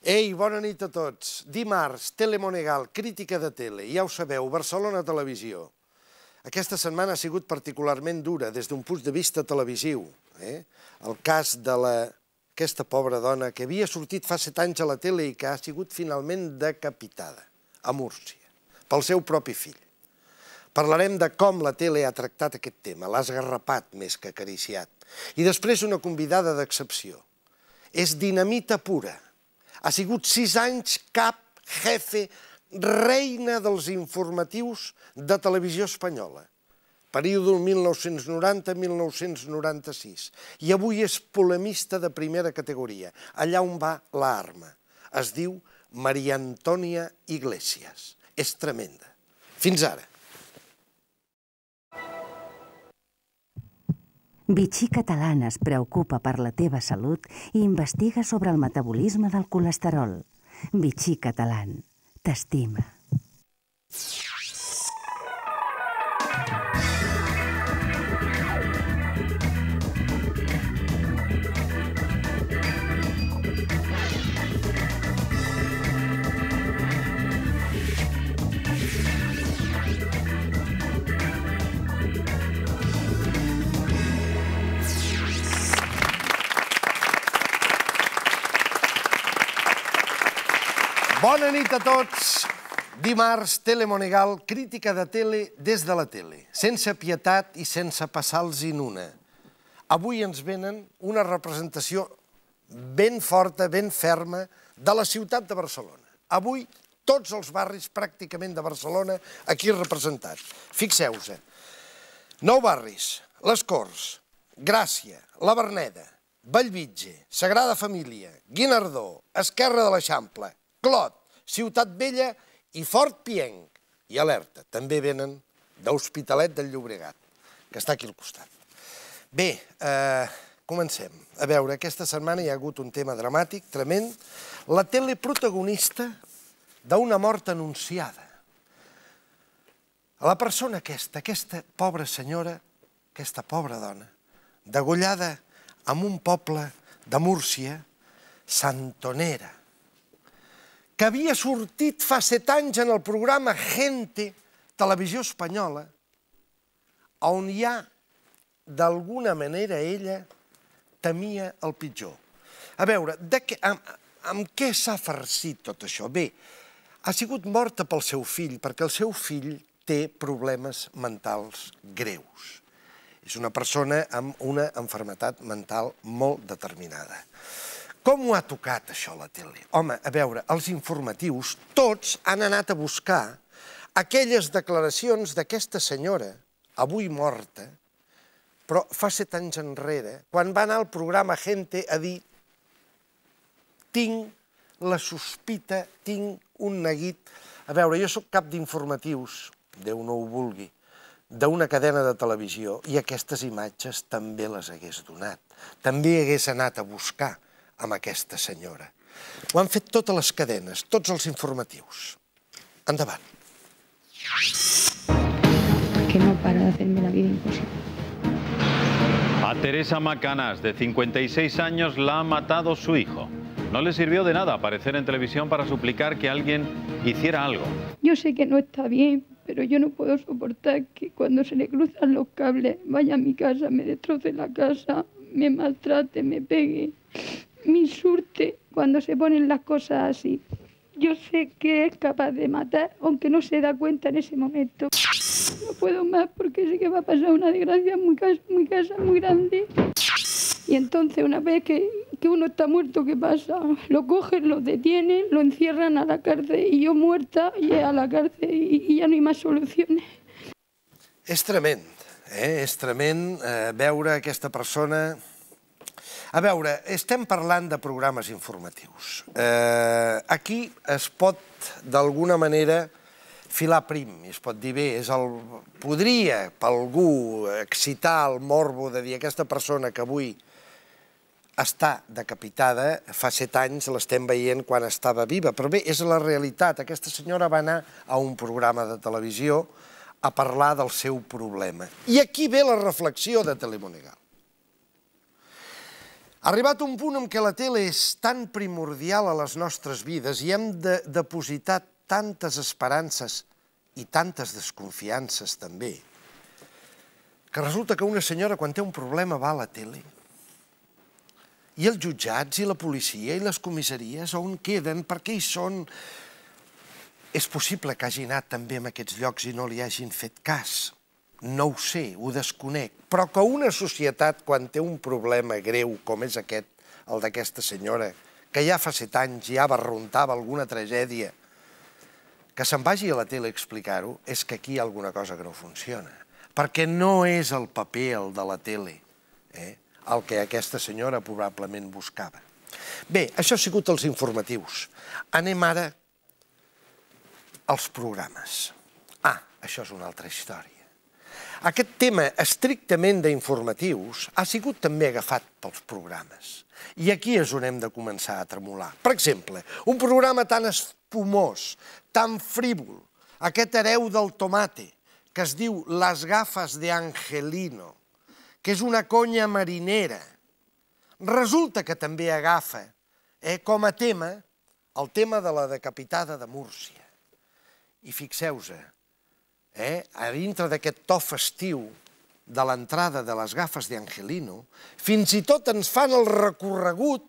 Ei, bona nit a tots. Dimarts, Telemonegal, crítica de tele. Ja ho sabeu, Barcelona Televisió. Aquesta setmana ha sigut particularment dura des d'un punt de vista televisiu. Eh? El cas de la... aquesta pobra dona que havia sortit fa set anys a la tele i que ha sigut finalment decapitada a Múrcia pel seu propi fill. Parlarem de com la tele ha tractat aquest tema, l'ha esgarrapat més que acariciat. I després una convidada d'excepció. És dinamita pura, ha sigut sis anys cap, jefe, reina dels informatius de televisió espanyola. Període 1990-1996. I avui és polemista de primera categoria, allà on va l'arma. Es diu Maria Antònia Iglesias. És tremenda. Fins ara. Vichy Catalana es preocupa per la teva salut i investiga sobre el metabolisme del colesterol. Vichy Catalan. T'estima. Bona nit a tots. Dimarts, Telemonegal, crítica de tele des de la tele, sense pietat i sense passar-los en una. Avui ens venen una representació ben forta, ben ferma, de la ciutat de Barcelona. Avui, tots els barris pràcticament de Barcelona aquí representats. Fixeu-vos. Nou barris, Les Corts, Gràcia, La Berneda, Vallvitge, Sagrada Família, Guinardó, Esquerra de l'Eixample, Clot, Ciutat Vella i Fort Pienc. I alerta, també venen d'Hospitalet del Llobregat, que està aquí al costat. Bé, eh, comencem. A veure, aquesta setmana hi ha hagut un tema dramàtic, tremend. La tele protagonista d'una mort anunciada. La persona aquesta, aquesta pobra senyora, aquesta pobra dona, degollada en un poble de Múrcia, Santonera, que havia sortit fa set anys en el programa Gente, Televisió Espanyola, on ja, d'alguna manera, ella temia el pitjor. A veure, de què, amb, amb què s'ha farcit tot això? Bé, ha sigut morta pel seu fill, perquè el seu fill té problemes mentals greus. És una persona amb una enfermetat mental molt determinada. Com ho ha tocat, això, la tele? Home, a veure, els informatius, tots han anat a buscar aquelles declaracions d'aquesta senyora, avui morta, però fa set anys enrere, quan va anar al programa Gente a dir tinc la sospita, tinc un neguit... A veure, jo sóc cap d'informatius, Déu no ho vulgui, d'una cadena de televisió, i aquestes imatges també les hagués donat. També hagués anat a buscar. que esta señora... ...lo han fet totes les cadenes, tots els informatius. Endavant. Que no para de hacerme la vida imposible. A Teresa Macanas, de 56 años, la ha matado su hijo. No le sirvió de nada aparecer en televisión para suplicar que alguien hiciera algo. Yo sé que no está bien, pero yo no puedo soportar que cuando se le cruzan los cables vaya a mi casa, me destroce la casa, me maltrate, me pegue. Mi suerte cuando se ponen las cosas así. Yo sé que es capaz de matar, aunque no se da cuenta en ese momento. No puedo más porque sé que va a pasar una desgracia muy muy, muy grande. Y entonces una vez que, uno está muerto, ¿qué pasa? Lo cogen, lo detienen, lo encierran a la cárcel y yo muerta y a la cárcel y, ya no hay más soluciones. Es tremendo, ¿eh? es tremendo tremendo eh, que esta persona A veure, estem parlant de programes informatius. Eh, aquí es pot, d'alguna manera, filar prim, es pot dir bé, és el... podria per algú excitar el morbo de dir aquesta persona que avui està decapitada, fa set anys l'estem veient quan estava viva, però bé, és la realitat. Aquesta senyora va anar a un programa de televisió a parlar del seu problema. I aquí ve la reflexió de Telemonegal. Ha arribat un punt en què la tele és tan primordial a les nostres vides i hem de depositar tantes esperances i tantes desconfiances també, que resulta que una senyora quan té un problema va a la tele i els jutjats i la policia i les comissaries on queden, per què hi són? És possible que hagi anat també a aquests llocs i no li hagin fet cas no ho sé, ho desconec, però que una societat, quan té un problema greu com és aquest, el d'aquesta senyora, que ja fa set anys ja barrontava alguna tragèdia, que se'n vagi a la tele a explicar-ho, és que aquí hi ha alguna cosa que no funciona. Perquè no és el paper, el de la tele, eh? el que aquesta senyora probablement buscava. Bé, això ha sigut els informatius. Anem ara als programes. Ah, això és una altra història. Aquest tema estrictament d'informatius ha sigut també agafat pels programes. I aquí és on hem de començar a tremolar. Per exemple, un programa tan espumós, tan frívol, aquest hereu del tomate, que es diu Les gafes de Angelino, que és una conya marinera, resulta que també agafa eh, com a tema el tema de la decapitada de Múrcia. I fixeu-vos, eh, a dintre d'aquest to festiu de l'entrada de les gafes d'Angelino, fins i tot ens fan el recorregut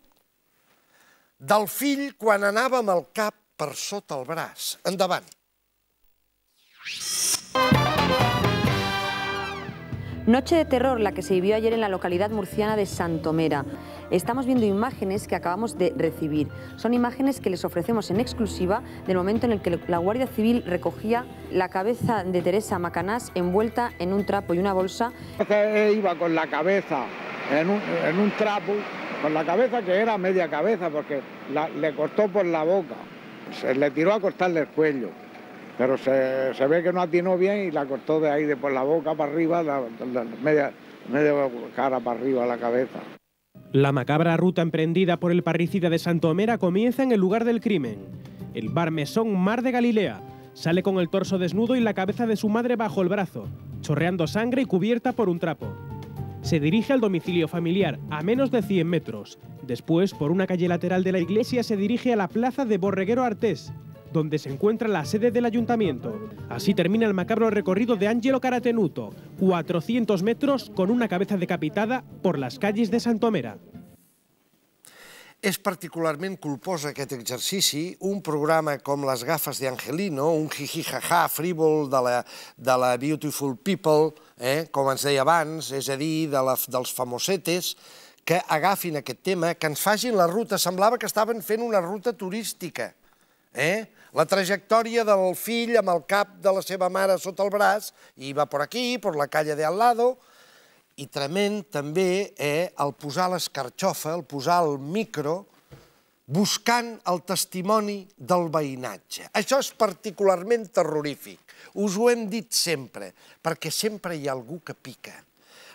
del fill quan anàvem el cap per sota el braç. Endavant. Endavant. Noche de terror la que se vivió ayer en la localidad murciana de Santomera. Estamos viendo imágenes que acabamos de recibir. Son imágenes que les ofrecemos en exclusiva del momento en el que la Guardia Civil recogía la cabeza de Teresa Macanás envuelta en un trapo y una bolsa. Iba con la cabeza en un, trapo, con la cabeza que era media cabeza porque le cortó por la boca. Se le tiró a cortarle el cuello. Pero se, ve que no atinó bien y la cortó de ahí, de por la boca para arriba, la, media, cara para arriba la cabeza. La macabra ruta emprendida por el parricida de Santo Santomera comienza en el lugar del crimen, el bar Mesón Mar de Galilea. Sale con el torso desnudo y la cabeza de su madre bajo el brazo, chorreando sangre y cubierta por un trapo. Se dirige al domicilio familiar, a menos de 100 metros. Después, por una calle lateral de la iglesia, se dirige a la plaza de Borreguero Artés, donde se encuentra la sede del ayuntamiento. Así termina el macabro recorrido de Angelo Caratenuto, 400 metros con una cabeza decapitada por las calles de Santomera. És particularment culpós aquest exercici un programa com Les gafes d'Angelino, un jijijajà frívol de la, de la Beautiful People, eh, com ens deia abans, és a dir, de la, dels famosetes, que agafin aquest tema, que ens fagin la ruta. Semblava que estaven fent una ruta turística. Eh? La trajectòria del fill amb el cap de la seva mare sota el braç, i va per aquí, per la calle de al lado, i trement també eh, el posar l'escarxofa, el posar el micro, buscant el testimoni del veïnatge. Això és particularment terrorífic. Us ho hem dit sempre, perquè sempre hi ha algú que pica.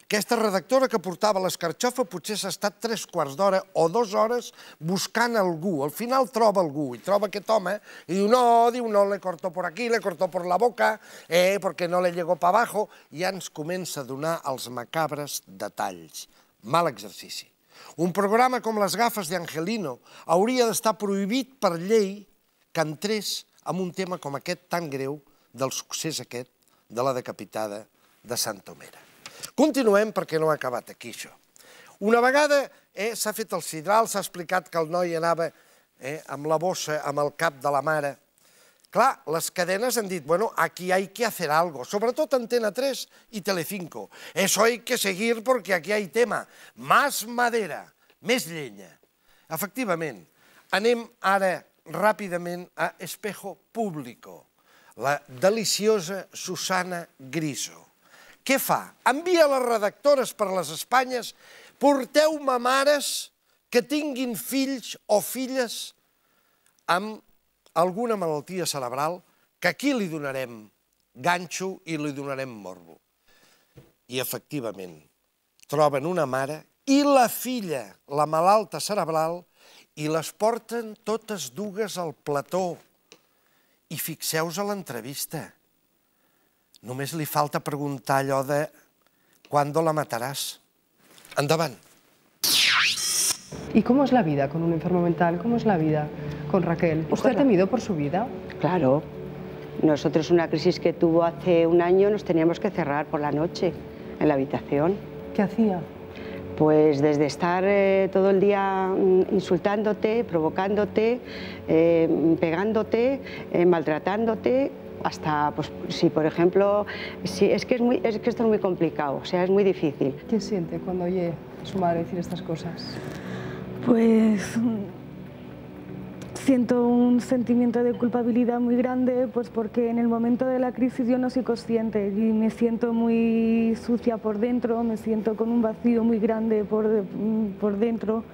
Aquesta redactora que portava l'escarxofa potser s'ha estat tres quarts d'hora o dues hores buscant algú. Al final troba algú i troba aquest home i diu, no, diu, no, le cortó por aquí, le cortó por la boca, eh, porque no le llegó pa abajo. I ja ens comença a donar els macabres detalls. Mal exercici. Un programa com les gafes d'Angelino hauria d'estar prohibit per llei que entrés en un tema com aquest tan greu del succés aquest de la decapitada de Santomera. Continuem perquè no ha acabat aquí això. Una vegada eh, s'ha fet el sidral, s'ha explicat que el noi anava eh, amb la bossa, amb el cap de la mare. Clar, les cadenes han dit, bueno, aquí hay que hacer algo, sobretot Antena 3 i Telecinco. Eso hay que seguir porque aquí hay tema. Más madera, més llenya. Efectivament, anem ara ràpidament a Espejo Público, la deliciosa Susana Griso. Què fa? Envia les redactores per les Espanyes, porteu-me mares que tinguin fills o filles amb alguna malaltia cerebral que aquí li donarem ganxo i li donarem morbo. I efectivament, troben una mare i la filla, la malalta cerebral, i les porten totes dues al plató. I fixeu-vos a l'entrevista. Només le falta preguntar allò de ¿Cuándo la matarás? andaban. ¿Y cómo es la vida con un enfermo mental? ¿Cómo es la vida con Raquel? ¿Usted ha temido por su vida? Claro. Nosotros una crisis que tuvo hace un año nos teníamos que cerrar por la noche en la habitación. ¿Qué hacía? Pues desde estar eh, todo el día mm, insultándote, provocándote, eh, pegándote, eh, maltratándote, hasta, pues, si por ejemplo, si, es, que es, que esto es muy complicado, o sea, es muy difícil. ¿Qué siente cuando oye a su madre decir estas cosas? Pues siento un sentimiento de culpabilidad muy grande, pues porque en el momento de la crisis yo no soy consciente y me siento muy sucia por dentro, me siento con un vacío muy grande por, por dentro.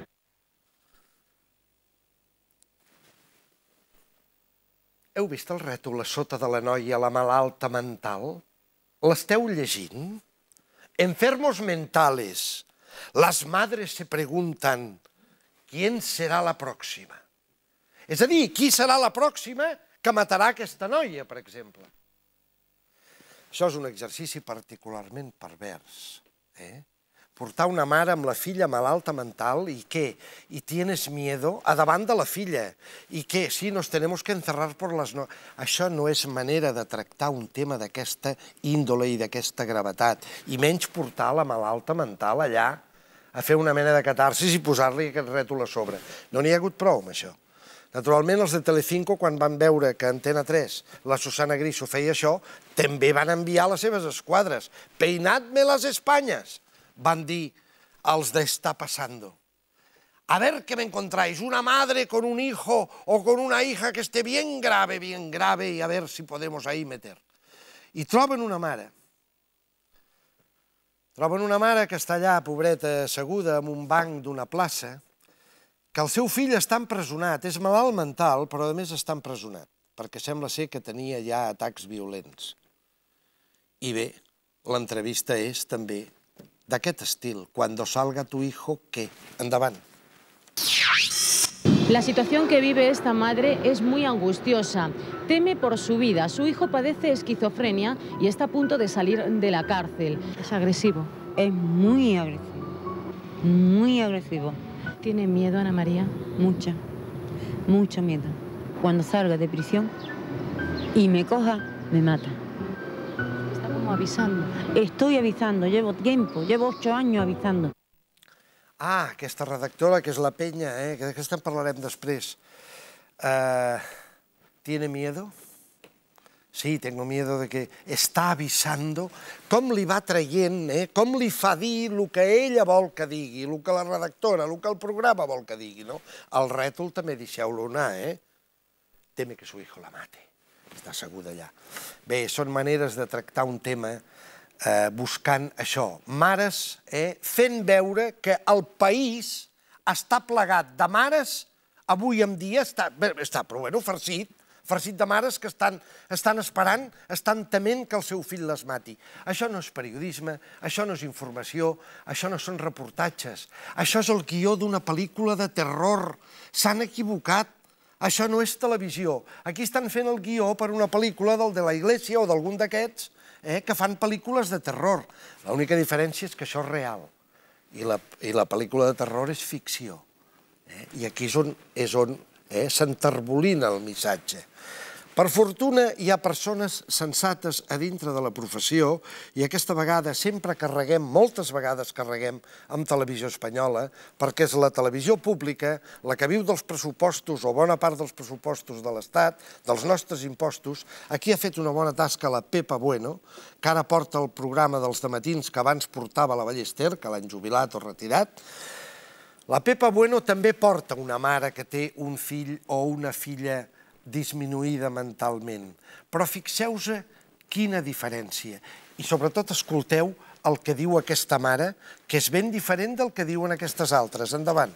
Heu vist el rètol a sota de la noia, la malalta mental? L'esteu llegint? Enfermos mentales. les madres se pregunten qui serà la pròxima? És a dir, qui serà la pròxima que matarà aquesta noia, per exemple? Això és un exercici particularment pervers, eh? portar una mare amb la filla malalta mental i què? I tienes miedo, a davant de la filla, I què? sí, nos tenemos que encerrar por las... No... Això no és manera de tractar un tema d'aquesta índole i d'aquesta gravetat, i menys portar la malalta mental allà a fer una mena de catarsis i posar-li aquest rètol a sobre. No n'hi ha hagut prou amb això. Naturalment, els de Telecinco, quan van veure que Antena 3, la Susana Griso, feia això, també van enviar les seves esquadres. Peinat-me les Espanyes! van dir als de passant. A ver qué me encontráis, una madre con un hijo o con una hija que esté bien grave, bien grave, y a ver si podemos ahí meter. I troben una mare. Troben una mare que està allà, pobreta, asseguda en un banc d'una plaça, que el seu fill està empresonat, és malalt mental, però a més està empresonat, perquè sembla ser que tenia ja atacs violents. I bé, l'entrevista és també d'aquest estil. Cuando salga tu hijo, ¿qué? andaban? La situación que vive esta madre es muy angustiosa. Teme por su vida. Su hijo padece esquizofrenia y está a punto de salir de la cárcel. Es agresivo. Es muy agresivo. Muy agresivo. ¿Tiene miedo, Ana María? Mucha. Mucha miedo. Cuando salga de prisión y me coja, me mata. estamos avisando. Estoy avisando, llevo tiempo, llevo ocho años avisando. Ah, aquesta redactora, que és la penya, eh? que d'aquesta en parlarem després. Eh, ¿Tiene miedo? Sí, tengo miedo de que está avisando. Com li va traient, eh? com li fa dir el que ella vol que digui, el que la redactora, el que el programa vol que digui. No? El rètol també deixeu-lo anar. Eh? Teme que su hijo la mate està asseguda allà. Bé, són maneres de tractar un tema eh, buscant això. Mares eh, fent veure que el país està plegat de mares, avui en dia està, bé, està però bueno, farcit, farcit de mares que estan, estan esperant, estan tement que el seu fill les mati. Això no és periodisme, això no és informació, això no són reportatges, això és el guió d'una pel·lícula de terror. S'han equivocat, això no és televisió. Aquí estan fent el guió per una pel·lícula del de la Iglesia o d'algun d'aquests eh, que fan pel·lícules de terror. L'única diferència és que això és real i la, i la pel·lícula de terror és ficció. Eh? I aquí és on, és on eh, s'enterbolina el missatge. Per fortuna, hi ha persones sensates a dintre de la professió i aquesta vegada sempre carreguem, moltes vegades carreguem, amb televisió espanyola, perquè és la televisió pública la que viu dels pressupostos o bona part dels pressupostos de l'Estat, dels nostres impostos. Aquí ha fet una bona tasca la Pepa Bueno, que ara porta el programa dels dematins que abans portava la Ballester, que l'han jubilat o retirat, la Pepa Bueno també porta una mare que té un fill o una filla disminuïda mentalment. Però fixeu-vos quina diferència. I sobretot escolteu el que diu aquesta mare, que és ben diferent del que diuen aquestes altres. Endavant.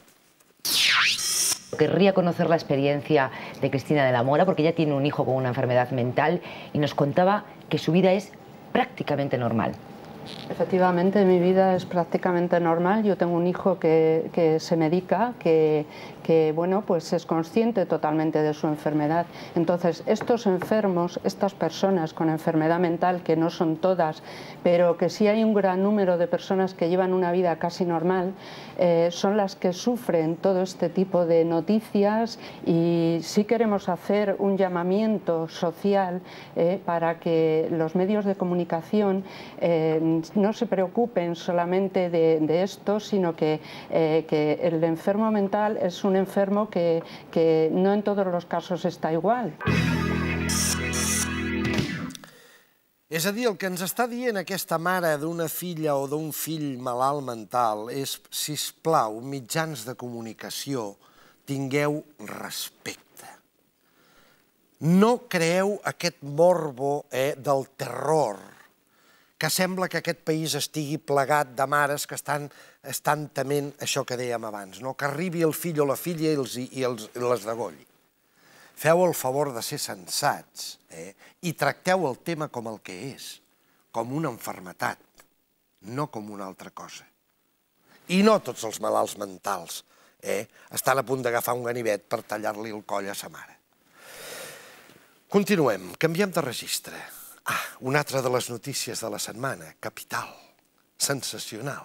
Querría conocer la experiencia de Cristina de la Mora, porque ella tiene un hijo con una enfermedad mental y nos contaba que su vida es prácticamente normal. Efectivamente, mi vida es prácticamente normal. Yo tengo un hijo que, se medica, que, bueno, pues es consciente totalmente de su enfermedad. Entonces, estos enfermos, estas personas con enfermedad mental, que no son todas, pero que sí hay un gran número de personas que llevan una vida casi normal, eh, son las que sufren todo este tipo de noticias y sí queremos hacer un llamamiento social eh, para que los medios de comunicación eh, no se preocupen solamente de, de esto, sino que, eh, que, el enfermo mental es un enfermo que, que no en todos los casos está igual. És a dir, el que ens està dient aquesta mare d'una filla o d'un fill malalt mental és, si us plau, mitjans de comunicació, tingueu respecte. No creeu aquest morbo eh, del terror, que sembla que aquest país estigui plegat de mares que estan, estan tement això que dèiem abans, no? que arribi el fill o la filla i, els, i, els, i les degolli. Feu el favor de ser sensats eh? i tracteu el tema com el que és, com una enfermetat, no com una altra cosa. I no tots els malalts mentals eh? estan a punt d'agafar un ganivet per tallar-li el coll a sa mare. Continuem, canviem de registre. Ah, una altra de les notícies de la setmana, capital, sensacional.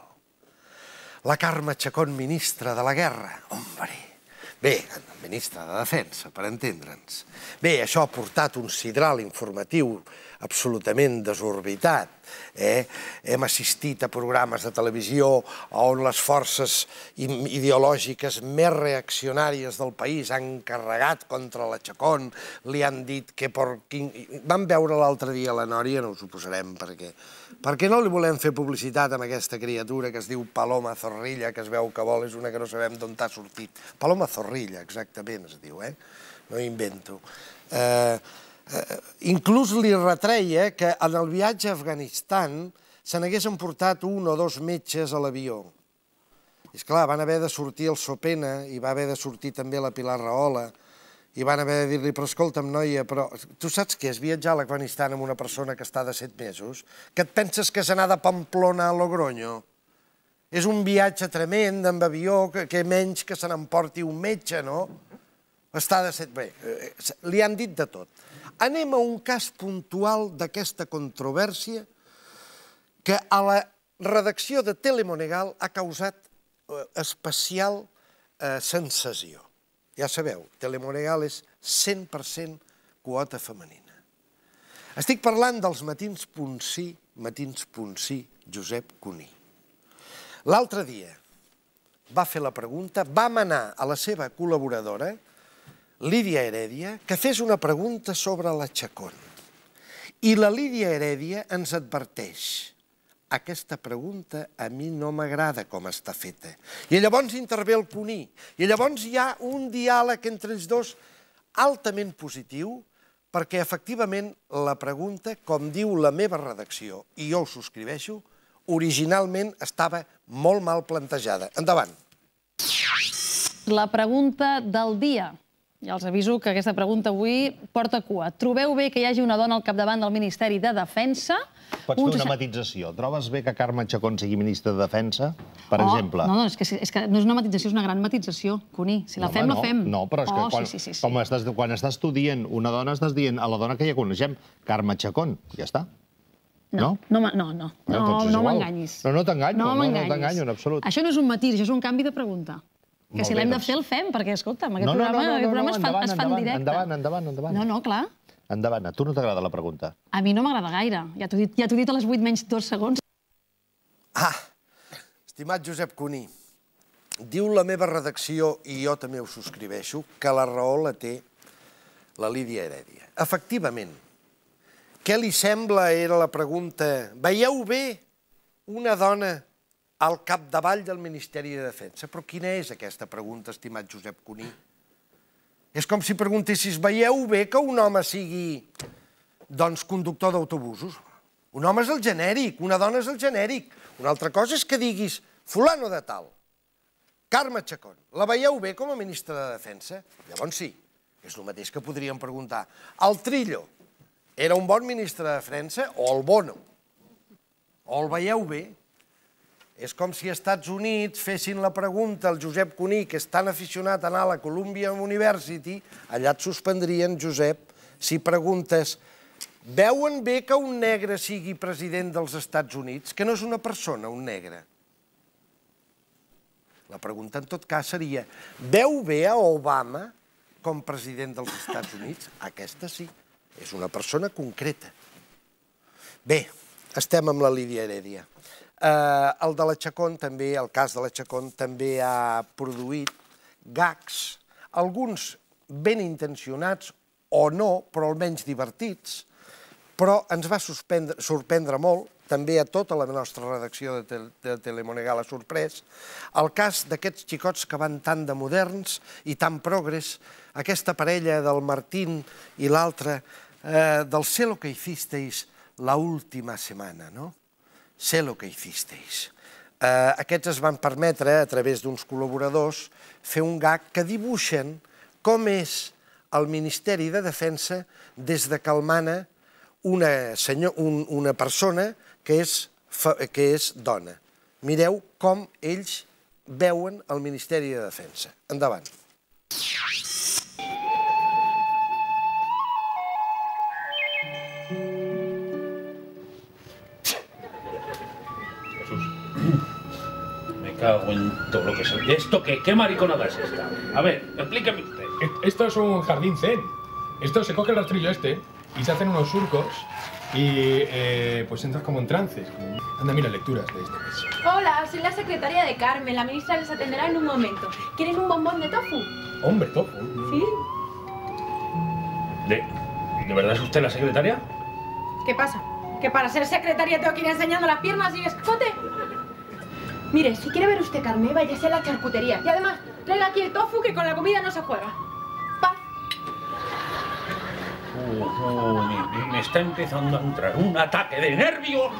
La Carme Chacón, ministra de la Guerra. Hombre, bé, ministra de Defensa, per entendre'ns. Bé, això ha portat un sidral informatiu absolutament desorbitat. Eh? Hem assistit a programes de televisió on les forces ideològiques més reaccionàries del país han carregat contra la Chacón, li han dit que... por... Vam veure l'altre dia la Nòria, no us ho posarem perquè... Per què no li volem fer publicitat amb aquesta criatura que es diu Paloma Zorrilla, que es veu que vol, és una que no sabem d'on ha sortit. Paloma Zorrilla, exactament es diu, eh? No invento. Eh... Eh, inclús li retreia que en el viatge a Afganistan se n'hagués emportat un o dos metges a l'avió. I esclar, van haver de sortir el Sopena i va haver de sortir també la Pilar Rahola i van haver de dir-li, però escolta'm, noia, però tu saps què és viatjar a l'Afganistan amb una persona que està de set mesos? Que et penses que és anar de Pamplona a Logroño? És un viatge tremend amb avió, que, que menys que se n'emporti un metge, no? Està de set... Bé, eh, eh, li han dit de tot. Anem a un cas puntual d'aquesta controvèrsia que a la redacció de Telemonegal ha causat eh, especial eh, sensació. Ja sabeu, Telemonegal és 100% quota femenina. Estic parlant dels matins punsí, matins punsí, Josep Cuní. L'altre dia va fer la pregunta, va manar a la seva col·laboradora, Lídia Heredia, que fes una pregunta sobre la Chacón. I la Lídia Heredia ens adverteix aquesta pregunta a mi no m'agrada com està feta. I llavors intervé el Cuní. I llavors hi ha un diàleg entre ells dos altament positiu, perquè efectivament la pregunta, com diu la meva redacció, i jo ho subscribeixo, originalment estava molt mal plantejada. Endavant. La pregunta del dia. Ja els aviso que aquesta pregunta avui porta cua. Trobeu bé que hi hagi una dona al capdavant del Ministeri de Defensa? Pots fer una matització. Trobes bé que Carme Chacón sigui ministra de Defensa, per oh, exemple? No, no, és que, és que no és una matització, és una gran matització, Cuní. Si la no, fem, no, la fem. No, però és que oh, quan, sí, sí, sí. Com estàs, quan estàs tu dient una dona, estàs dient a la dona que ja coneixem, Carme Chacón, ja està. No, no, no, no, no, no, doncs no m'enganyis. No, no t'enganyo, no, no t'enganyo en absolut. Això no és un matís, això és un canvi de pregunta. Que si l'hem de doncs. fer, el fem, perquè, escolta, aquest no, no, programa, no, no, aquest programa no, no, es, fa, endavant, es fa en directe. Endavant, endavant, endavant. No, no, clar. Endavant, a tu no t'agrada la pregunta? A mi no m'agrada gaire. Ja t'ho dit, ja dit a les 8 menys 2 segons. Ah, estimat Josep Cuní, diu la meva redacció, i jo també ho subscribeixo, que la raó la té la Lídia Heredia. Efectivament, què li sembla, era la pregunta, veieu bé una dona al capdavall del Ministeri de Defensa. Però quina és aquesta pregunta, estimat Josep Cuní? És com si preguntessis, veieu bé que un home sigui, doncs, conductor d'autobusos? Un home és el genèric, una dona és el genèric. Una altra cosa és que diguis, fulano de tal, Carme Chacón, la veieu bé com a ministra de Defensa? Llavors sí, és el mateix que podríem preguntar. El Trillo era un bon ministre de França o el Bono? O el veieu bé? És com si Estats Units fessin la pregunta al Josep Cuní, que és tan aficionat a anar a la Columbia University, allà et suspendrien, Josep, si preguntes veuen bé que un negre sigui president dels Estats Units, que no és una persona, un negre? La pregunta, en tot cas, seria veu bé a Obama com president dels Estats Units? Aquesta sí, és una persona concreta. Bé, estem amb la Lídia Heredia. Eh, el de la Chacón també, el cas de la Chacón, també ha produït gags, alguns ben intencionats o no, però almenys divertits, però ens va sorprendre molt, també a tota la nostra redacció de, te, de Telemonegal ha sorprès, el cas d'aquests xicots que van tant de moderns i tan progres, aquesta parella del Martín i l'altra, eh, del Sé lo que hicisteis la última setmana, no? sé lo que hicisteis. Eh, aquests es van permetre, a través d'uns col·laboradors, fer un gag que dibuixen com és el Ministeri de Defensa des de que el mana una, senyor, un, una persona que és, que és dona. Mireu com ells veuen el Ministeri de Defensa. Endavant. Endavant. Me cago en todo lo que es. ¿Esto qué? ¿Qué mariconada es esta? A ver, explíqueme usted. Esto es un jardín zen. Esto se coge el rastrillo este y se hacen unos surcos y eh, pues entras como en trances. Anda, mira lecturas de este Hola, soy la secretaria de Carmen. La ministra les atenderá en un momento. ¿Quieren un bombón de tofu? Hombre, tofu. ¿Sí? ¿De, ¿De verdad es usted la secretaria? ¿Qué pasa? ¿Que para ser secretaria tengo que ir enseñando las piernas y escote? Mire, si quiere ver usted carne, vaya a la charcutería. Y además, traiga aquí el tofu que con la comida no se juega. Paz. Oh, oh, me, me está empezando a entrar un ataque de nervios.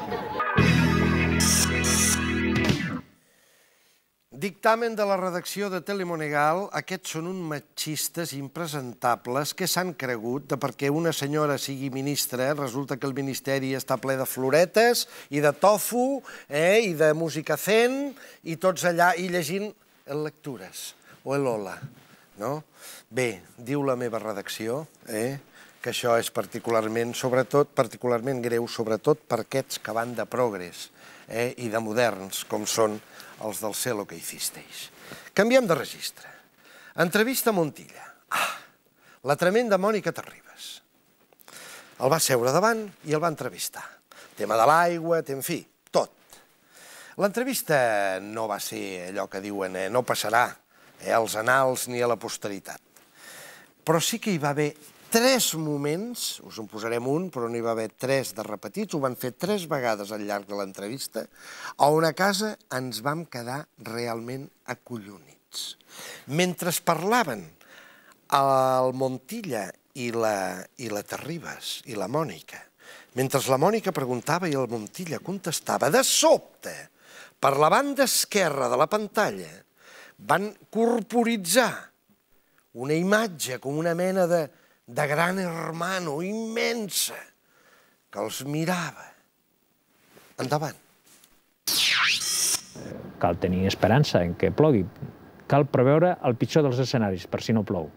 Dictamen de la redacció de Telemonegal, aquests són uns machistes impresentables que s'han cregut de perquè una senyora sigui ministra, eh? resulta que el ministeri està ple de floretes i de tofu eh? i de música fent i tots allà i llegint el lectures o el hola, no? Bé, diu la meva redacció, eh? que això és particularment, sobretot, particularment greu, sobretot per aquests que van de progrés eh? i de moderns, com són els del cel o que hicisteis. Canviem de registre. Entrevista a Montilla. Ah, la tremenda Mònica Terribas. El va seure davant i el va entrevistar. Tema de l'aigua, en fi, tot. L'entrevista no va ser allò que diuen eh, no passarà eh, als anals ni a la posteritat. Però sí que hi va haver tres moments, us en posarem un, però n'hi va haver tres de repetits, ho van fer tres vegades al llarg de l'entrevista, a una casa ens vam quedar realment acollonits. Mentre parlaven el Montilla i la, i la Terribas i la Mònica, mentre la Mònica preguntava i el Montilla contestava, de sobte, per la banda esquerra de la pantalla, van corporitzar una imatge com una mena de de gran hermano immensa que els mirava. Endavant. Cal tenir esperança en que plogui. Cal preveure el pitjor dels escenaris, per si no plou.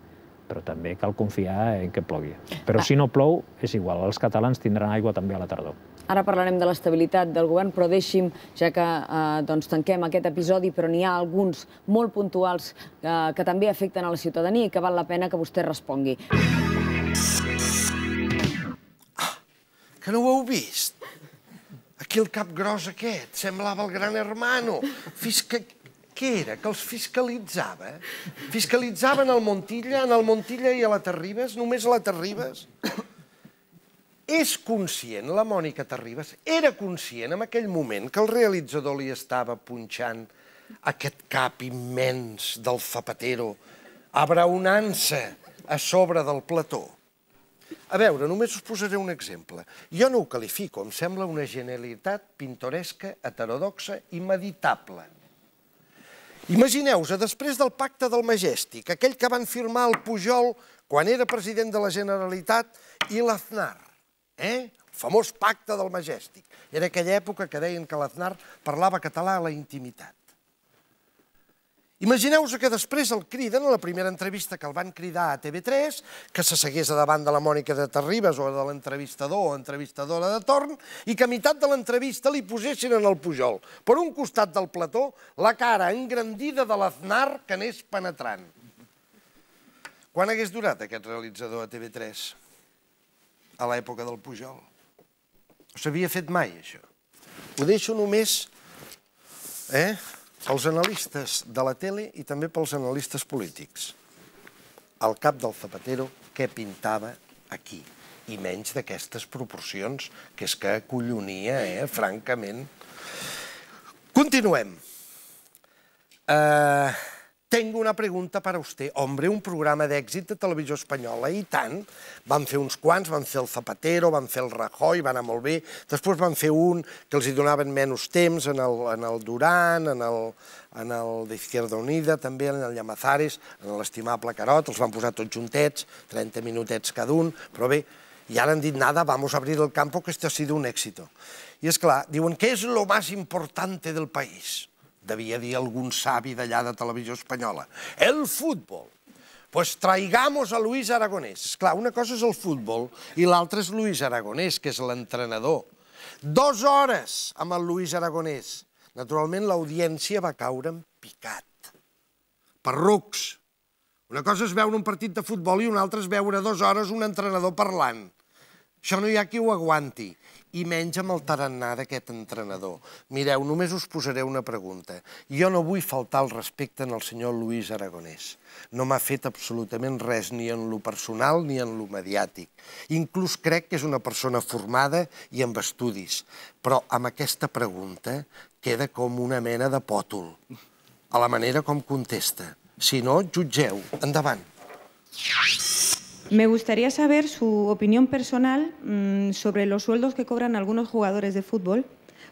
Però també cal confiar en que plogui. Però si no plou, és igual. Els catalans tindran aigua també a la tardor. Ara parlarem de l'estabilitat del govern, però deixi'm, ja que eh, doncs, tanquem aquest episodi, però n'hi ha alguns molt puntuals eh, que també afecten a la ciutadania i que val la pena que vostè respongui. que no ho heu vist? Aquí el cap gros aquest, semblava el gran hermano. Fisca... Què era? Que els fiscalitzava? Fiscalitzaven el Montilla, en el Montilla i a la Terribes? Només a la Terribes? És conscient, la Mònica Terribes, era conscient en aquell moment que el realitzador li estava punxant aquest cap immens del zapatero abraonant-se a sobre del plató? A veure, només us posaré un exemple. Jo no ho qualifico, em sembla una genialitat pintoresca, heterodoxa i meditable. Imagineu-vos, després del pacte del Majestic, aquell que van firmar el Pujol quan era president de la Generalitat i l'Aznar, eh? el famós pacte del Majestic. Era aquella època que deien que l'Aznar parlava català a la intimitat. Imagineu-vos que després el criden a la primera entrevista que el van cridar a TV3, que se segués a davant de la Mònica de Terribas o de l'entrevistador o entrevistadora de torn, i que a meitat de l'entrevista li posessin en el Pujol, per un costat del plató, la cara engrandida de l'Aznar que anés penetrant. Quan hagués durat aquest realitzador a TV3? A l'època del Pujol. No s'havia fet mai, això. Ho deixo només... Eh? pels analistes de la tele i també pels analistes polítics. El cap del Zapatero, què pintava aquí? I menys d'aquestes proporcions, que és que acollonia, eh, francament. Continuem. Eh... Uh... Tengo una pregunta para usted. Hombre, un programa d'èxit de televisió espanyola, i tant. Van fer uns quants, van fer el Zapatero, van fer el Rajoy, va anar molt bé. Després van fer un que els hi donaven menys temps, en el, en el Duran, en el, en el d'Izquierda Unida, també en el Llamazares, en l'estimable Carot, els van posar tots juntets, 30 minutets cada un, però bé, i ara han dit, nada, vamos a abrir el campo, que este ha sido un éxito. I és clar, diuen, què és lo más importante del país? devia dir algun savi d'allà de televisió espanyola. El futbol. Pues traigamos a Luis Aragonès. Esclar, una cosa és el futbol i l'altra és Luis Aragonès, que és l'entrenador. Dos hores amb el Luis Aragonès. Naturalment, l'audiència va caure en picat. Perrucs. Una cosa és veure un partit de futbol i una altra és veure dues hores un entrenador parlant. Això no hi ha qui ho aguanti i menys amb el tarannà d'aquest entrenador. Mireu, només us posaré una pregunta. Jo no vull faltar el respecte en el senyor Luis Aragonès. No m'ha fet absolutament res, ni en lo personal ni en lo mediàtic. Inclús crec que és una persona formada i amb estudis. Però amb aquesta pregunta queda com una mena de pòtol, a la manera com contesta. Si no, jutgeu. Endavant. Endavant. Me gustaría saber su opinión personal mm, sobre los sueldos que cobran algunos jugadores de fútbol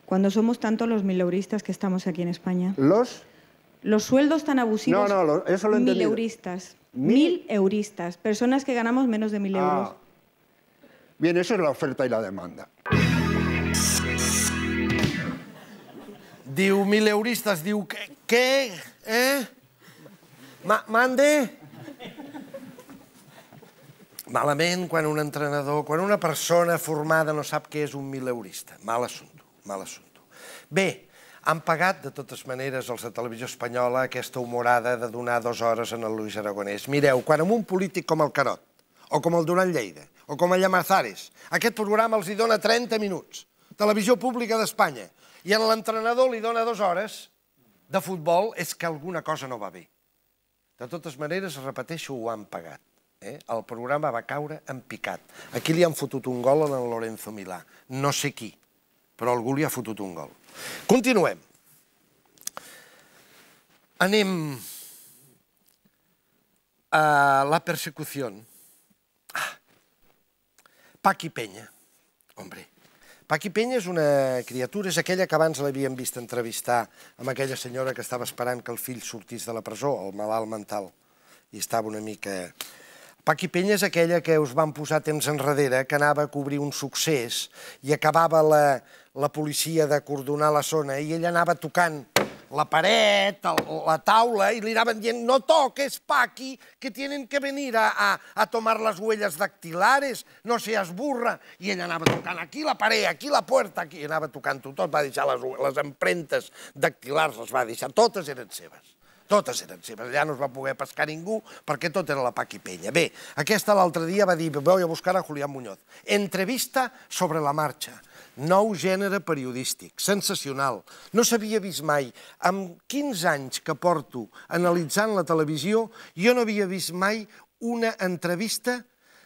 cuando somos tanto los mileuristas que estamos aquí en España. ¿Los? Los sueldos tan abusivos. No, no, eso lo mil ¿Mil? euristas. Personas que ganamos menos de mil ah. euros. Bien, eso es la oferta y la demanda. Diu mil euristas, que ¿qué? ¿Eh? mande? malament quan un entrenador, quan una persona formada no sap què és un mileurista. Mal assumpto, mal assumpto. Bé, han pagat, de totes maneres, els de Televisió Espanyola aquesta humorada de donar dues hores en el Luis Aragonès. Mireu, quan amb un polític com el Carot, o com el Duran Lleida, o com el Llamazares, aquest programa els hi dona 30 minuts. Televisió Pública d'Espanya. I a l'entrenador li dona dues hores de futbol, és que alguna cosa no va bé. De totes maneres, repeteixo, ho han pagat eh, el programa va caure en picat. Aquí li han fotut un gol a en Lorenzo Milà. No sé qui, però algú li ha fotut un gol. Continuem. Anem a la persecució. Ah, Paqui Penya. Hombre, Paqui Penya és una criatura, és aquella que abans l'havíem vist entrevistar amb aquella senyora que estava esperant que el fill sortís de la presó, el malalt mental, i estava una mica Paqui Penya és aquella que us van posar temps enrere, que anava a cobrir un succés i acabava la, la policia de cordonar la zona i ella anava tocant la paret, la taula, i li anaven dient no toques, Paqui, que tienen que venir a, a, a tomar les huelles dactilares, no seas burra. I ella anava tocant aquí la paret, aquí la puerta, aquí, i anava tocant-ho tot, va deixar les, les emprentes dactilars, les va deixar, totes eren seves. Totes eren seves, Allà no es va poder pescar ningú perquè tot era la Paqui Penya. Bé, aquesta l'altre dia va dir, veu a buscar a Julián Muñoz. Entrevista sobre la marxa. Nou gènere periodístic, sensacional. No s'havia vist mai. Amb 15 anys que porto analitzant la televisió, jo no havia vist mai una entrevista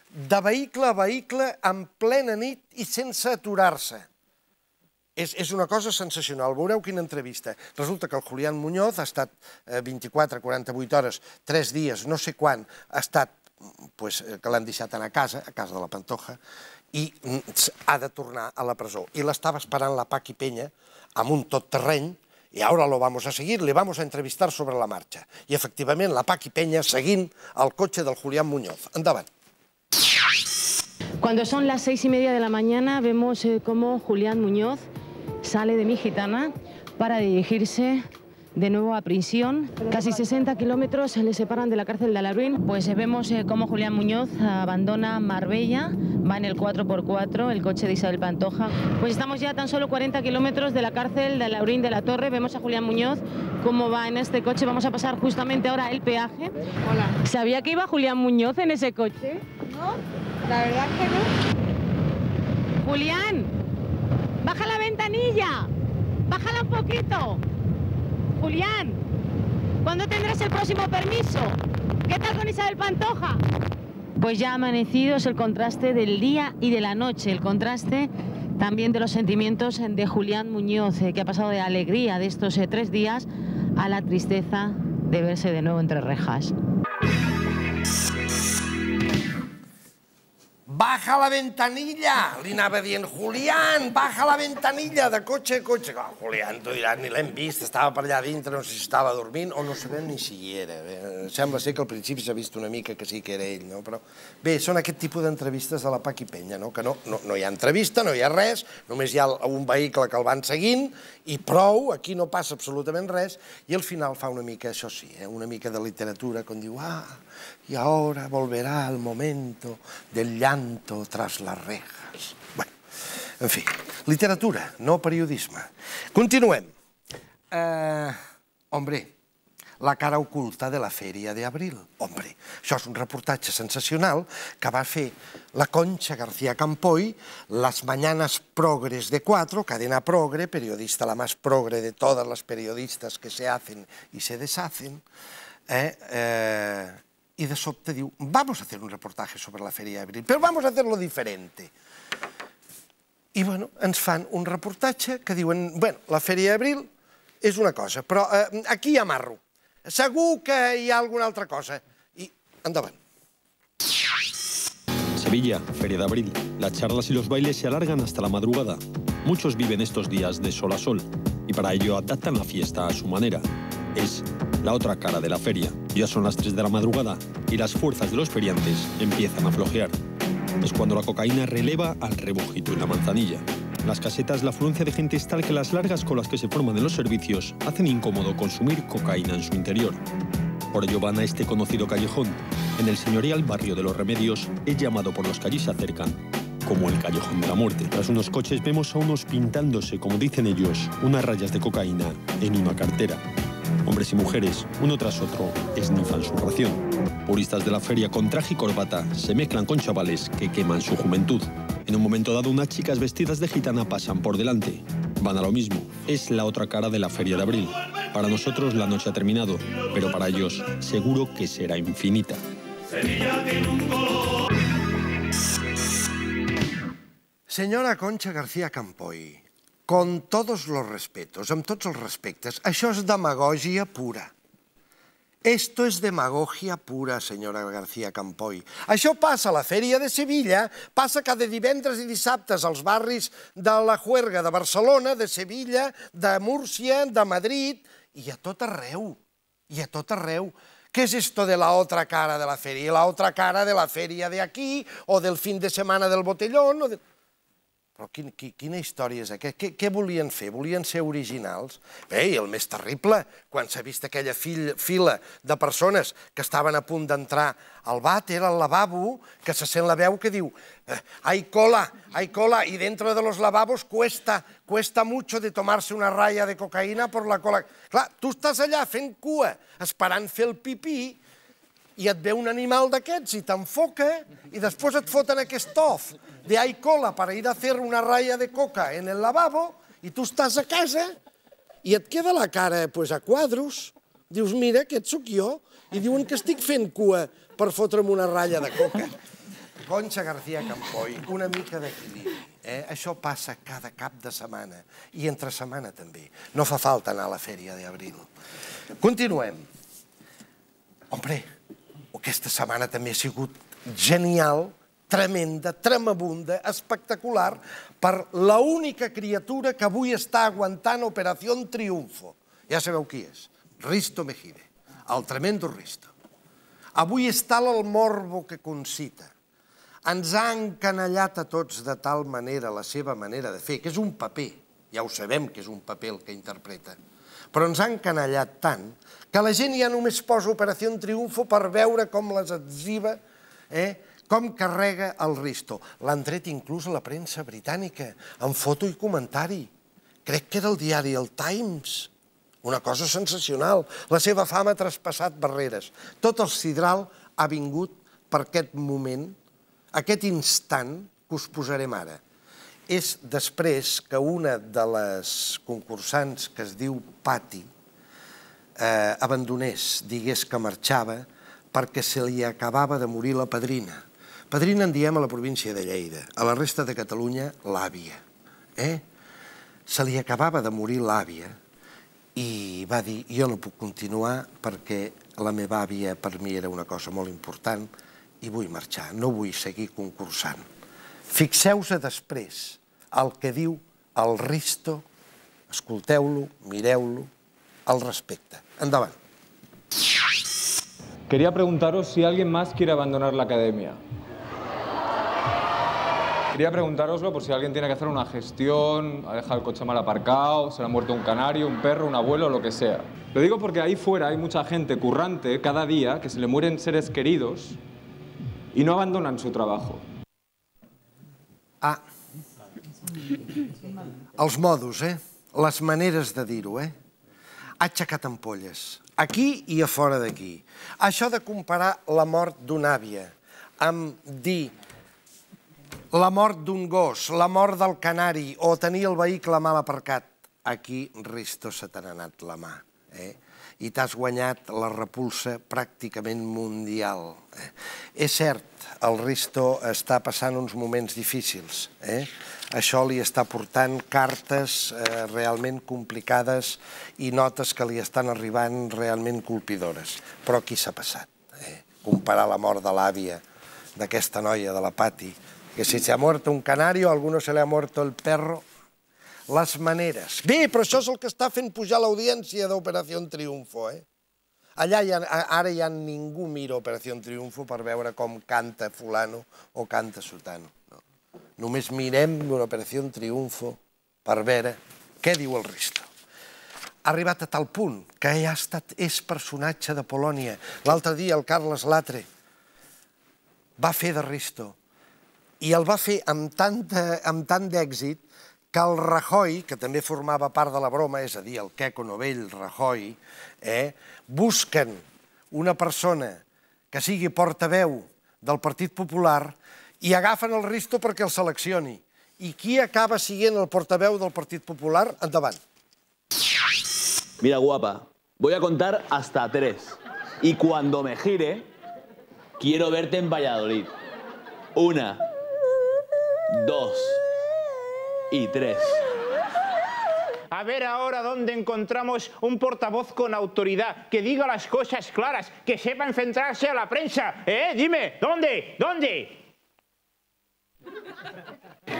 de vehicle a vehicle en plena nit i sense aturar-se. És, és una cosa sensacional. Veureu quina entrevista. Resulta que el Julián Muñoz ha estat 24, eh, 48 hores, 3 dies, no sé quan, ha estat pues, eh, que l'han deixat anar a casa, a casa de la Pantoja, i mm, ha de tornar a la presó. I l'estava esperant la Paqui Penya amb un tot terreny, i ara lo vamos a seguir, le vamos a entrevistar sobre la marxa. I efectivament, la Paqui Penya seguint el cotxe del Julián Muñoz. Endavant. Cuando son las seis y media de la mañana vemos eh, cómo Julián Muñoz sale de mi gitana para dirigirse de nuevo a prisión. Casi 60 kilómetros le separan de la cárcel de Alaruín. Pues vemos eh, cómo Julián Muñoz abandona Marbella, va en el 4x4, el coche de Isabel Pantoja. Pues estamos ya tan solo 40 kilómetros de la cárcel de Laurín de la Torre. Vemos a Julián Muñoz cómo va en este coche. Vamos a pasar justamente ahora el peaje. Hola. ¿Sabía que iba Julián Muñoz en ese coche? No, la verdad que no. Julián. Baja la ventanilla. Bájala un poquito. Julián, ¿cuándo tendrás el próximo permiso? ¿Qué tal con Isabel Pantoja? Pues ya amanecido, es el contraste del día y de la noche, el contraste también de los sentimientos de Julián Muñoz, eh, que ha pasado de alegría de estos eh, tres días a la tristeza de verse de nuevo entre rejas. Baja la ventanilla, li anava dient, Julián, baja la ventanilla, de cotxe a cotxe. Oh, Julián, tu diràs, ni l'hem vist, estava per allà dintre, no sé si estava dormint o no sabem ni si hi era. Bé, eh, sembla ser que al principi s'ha vist una mica que sí que era ell, no? Però bé, són aquest tipus d'entrevistes de la Paqui Penya, no? Que no, no, no hi ha entrevista, no hi ha res, només hi ha un vehicle que el van seguint i prou, aquí no passa absolutament res, i al final fa una mica, això sí, eh? una mica de literatura, com diu, ah, y ahora volverá al momento del llanto tras las rejas. Bueno, en fi, literatura, no periodisme. Continuem. Uh, hombre, la cara oculta de la fèria d'abril. Hombre, això és un reportatge sensacional que va fer la Concha García Campoy, Las Mañanas Progres de Cuatro, cadena progre, periodista la más progre de todas las periodistas que se hacen y se deshacen, eh, eh, y de sobte diu, vamos a hacer un reportaje sobre la Feria de Abril, pero vamos a hacerlo diferente. I bueno, ens fan un reportatge que diuen, bueno, la Feria d'Abril és una cosa, però eh, aquí hi amarro. Segur que hi ha alguna altra cosa. I endavant. Sevilla, Feria de Abril. Las charlas y los bailes se alargan hasta la madrugada. Muchos viven estos días de sol a sol y para ello adaptan la fiesta a su manera. Es la otra cara de la feria. Ya son las 3 de la madrugada y las fuerzas de los feriantes empiezan a flojear. Es cuando la cocaína releva al rebujito en la manzanilla. las casetas la afluencia de gente es tal que las largas colas que se forman en los servicios hacen incómodo consumir cocaína en su interior. Por ello van a este conocido callejón. En el señorial barrio de los Remedios es llamado por los que allí se acercan como el Callejón de la Muerte. Tras unos coches vemos a unos pintándose, como dicen ellos, unas rayas de cocaína en una cartera. Hombres y mujeres, uno tras otro, esnifan su ración. Puristas de la feria con traje y corbata se mezclan con chavales que queman su juventud. En un momento dado, unas chicas vestidas de gitana pasan por delante. Van a lo mismo. Es la otra cara de la feria de abril. Para nosotros la noche ha terminado, pero para ellos seguro que será infinita. Señora Concha García Campoy, con todos los respetos, amb tots els respectes, això és demagògia pura. Esto es demagogia pura, senyora García Campoy. Això passa a la Fèria de Sevilla, passa cada divendres i dissabtes als barris de la Juerga, de Barcelona, de Sevilla, de Múrcia, de Madrid, i a tot arreu, i a tot arreu. Què és esto de la otra cara de la feria? La otra cara de la feria de aquí, o del fin de setmana del botellón, o de... Però quin, qui, quina història és aquesta? Què, què volien fer? Volien ser originals? Bé, i el més terrible, quan s'ha vist aquella fila de persones que estaven a punt d'entrar al bat, era el lavabo, que se sent la veu que diu eh, «Ai cola, ai cola, i dentro de los lavabos cuesta, cuesta mucho de tomarse una raya de cocaína por la cola». Clar, tu estàs allà fent cua, esperant fer el pipí, i et ve un animal d'aquests i t'enfoca i després et foten aquest tof de ai cola per ir a fer una ratlla de coca en el lavabo i tu estàs a casa i et queda la cara pues, a quadros. Dius, mira, aquest sóc jo. I diuen que estic fent cua per fotre'm una ratlla de coca. Concha García Campoy, una mica d'equilibri. Eh? Això passa cada cap de setmana i entre setmana també. No fa falta anar a la fèria d'abril. Continuem. Hombre, aquesta setmana també ha sigut genial, tremenda, tremabunda, espectacular, per la única criatura que avui està aguantant Operació Triunfo. Ja sabeu qui és, Risto Mejide, el tremendo Risto. Avui està el morbo que concita. Ens ha encanellat a tots de tal manera la seva manera de fer, que és un paper, ja ho sabem que és un paper el que interpreta, però ens han canallat tant que la gent ja només posa Operació Triunfo per veure com les etziba, eh? com carrega el Risto. L'han tret inclús a la premsa britànica, amb foto i comentari. Crec que era el diari El Times. Una cosa sensacional. La seva fama ha traspassat barreres. Tot el sidral ha vingut per aquest moment, aquest instant que us posarem ara és després que una de les concursants que es diu Pati eh, abandonés, digués que marxava, perquè se li acabava de morir la padrina. Padrina en diem a la província de Lleida, a la resta de Catalunya, l'àvia. Eh? Se li acabava de morir l'àvia i va dir, jo no puc continuar perquè la meva àvia per mi era una cosa molt important i vull marxar, no vull seguir concursant. Fixeu-se després al que dio el Risto, escolteu-lo, lo al respecte. Endavant. Quería preguntaros si alguien más quiere abandonar la academia. Quería preguntároslo por si alguien tiene que hacer una gestión, ha dejado el coche mal aparcado, se le ha muerto un canario, un perro, un abuelo, lo que sea. Lo digo porque ahí fuera hay mucha gente currante cada día que se le mueren seres queridos y no abandonan su trabajo. Ah. Els modus, eh? Les maneres de dir-ho, eh? Ha aixecat ampolles, aquí i a fora d'aquí. Això de comparar la mort d'una àvia amb dir la mort d'un gos, la mort del canari o tenir el vehicle mal aparcat, aquí Risto se t'ha anat la mà, eh? i t'has guanyat la repulsa pràcticament mundial. Eh? És cert, el Risto està passant uns moments difícils. Eh? Això li està portant cartes eh, realment complicades i notes que li estan arribant realment colpidores. Però qui s'ha passat? Eh? Comparar la mort de l'àvia d'aquesta noia, de la Pati, que si se ha mort un o a alguno se li ha mort el perro, les maneres. Bé, però això és el que està fent pujar l'audiència d'Operació Triunfo, eh? Allà hi ha, ara ja ningú mira Operació Triunfo per veure com canta fulano o canta sotano. No. Només mirem Operació Triunfo per veure què diu el Risto. Ha arribat a tal punt que ja ha estat, és personatge de Polònia. L'altre dia el Carles Latre va fer de Risto i el va fer amb, tanta, amb tant d'èxit que el Rajoy, que també formava part de la broma, és a dir, el Queco Novell Rajoy, eh, busquen una persona que sigui portaveu del Partit Popular i agafen el Risto perquè el seleccioni. I qui acaba sent el portaveu del Partit Popular? Endavant. Mira, guapa, voy a contar hasta tres. Y cuando me gire, quiero verte en Valladolid. Una, dos y tres. A ver ahora dónde encontramos un portavoz con autoridad, que diga las cosas claras, que sepa enfrentarse a la prensa. ¿Eh? Dime, ¿dónde? ¿Dónde?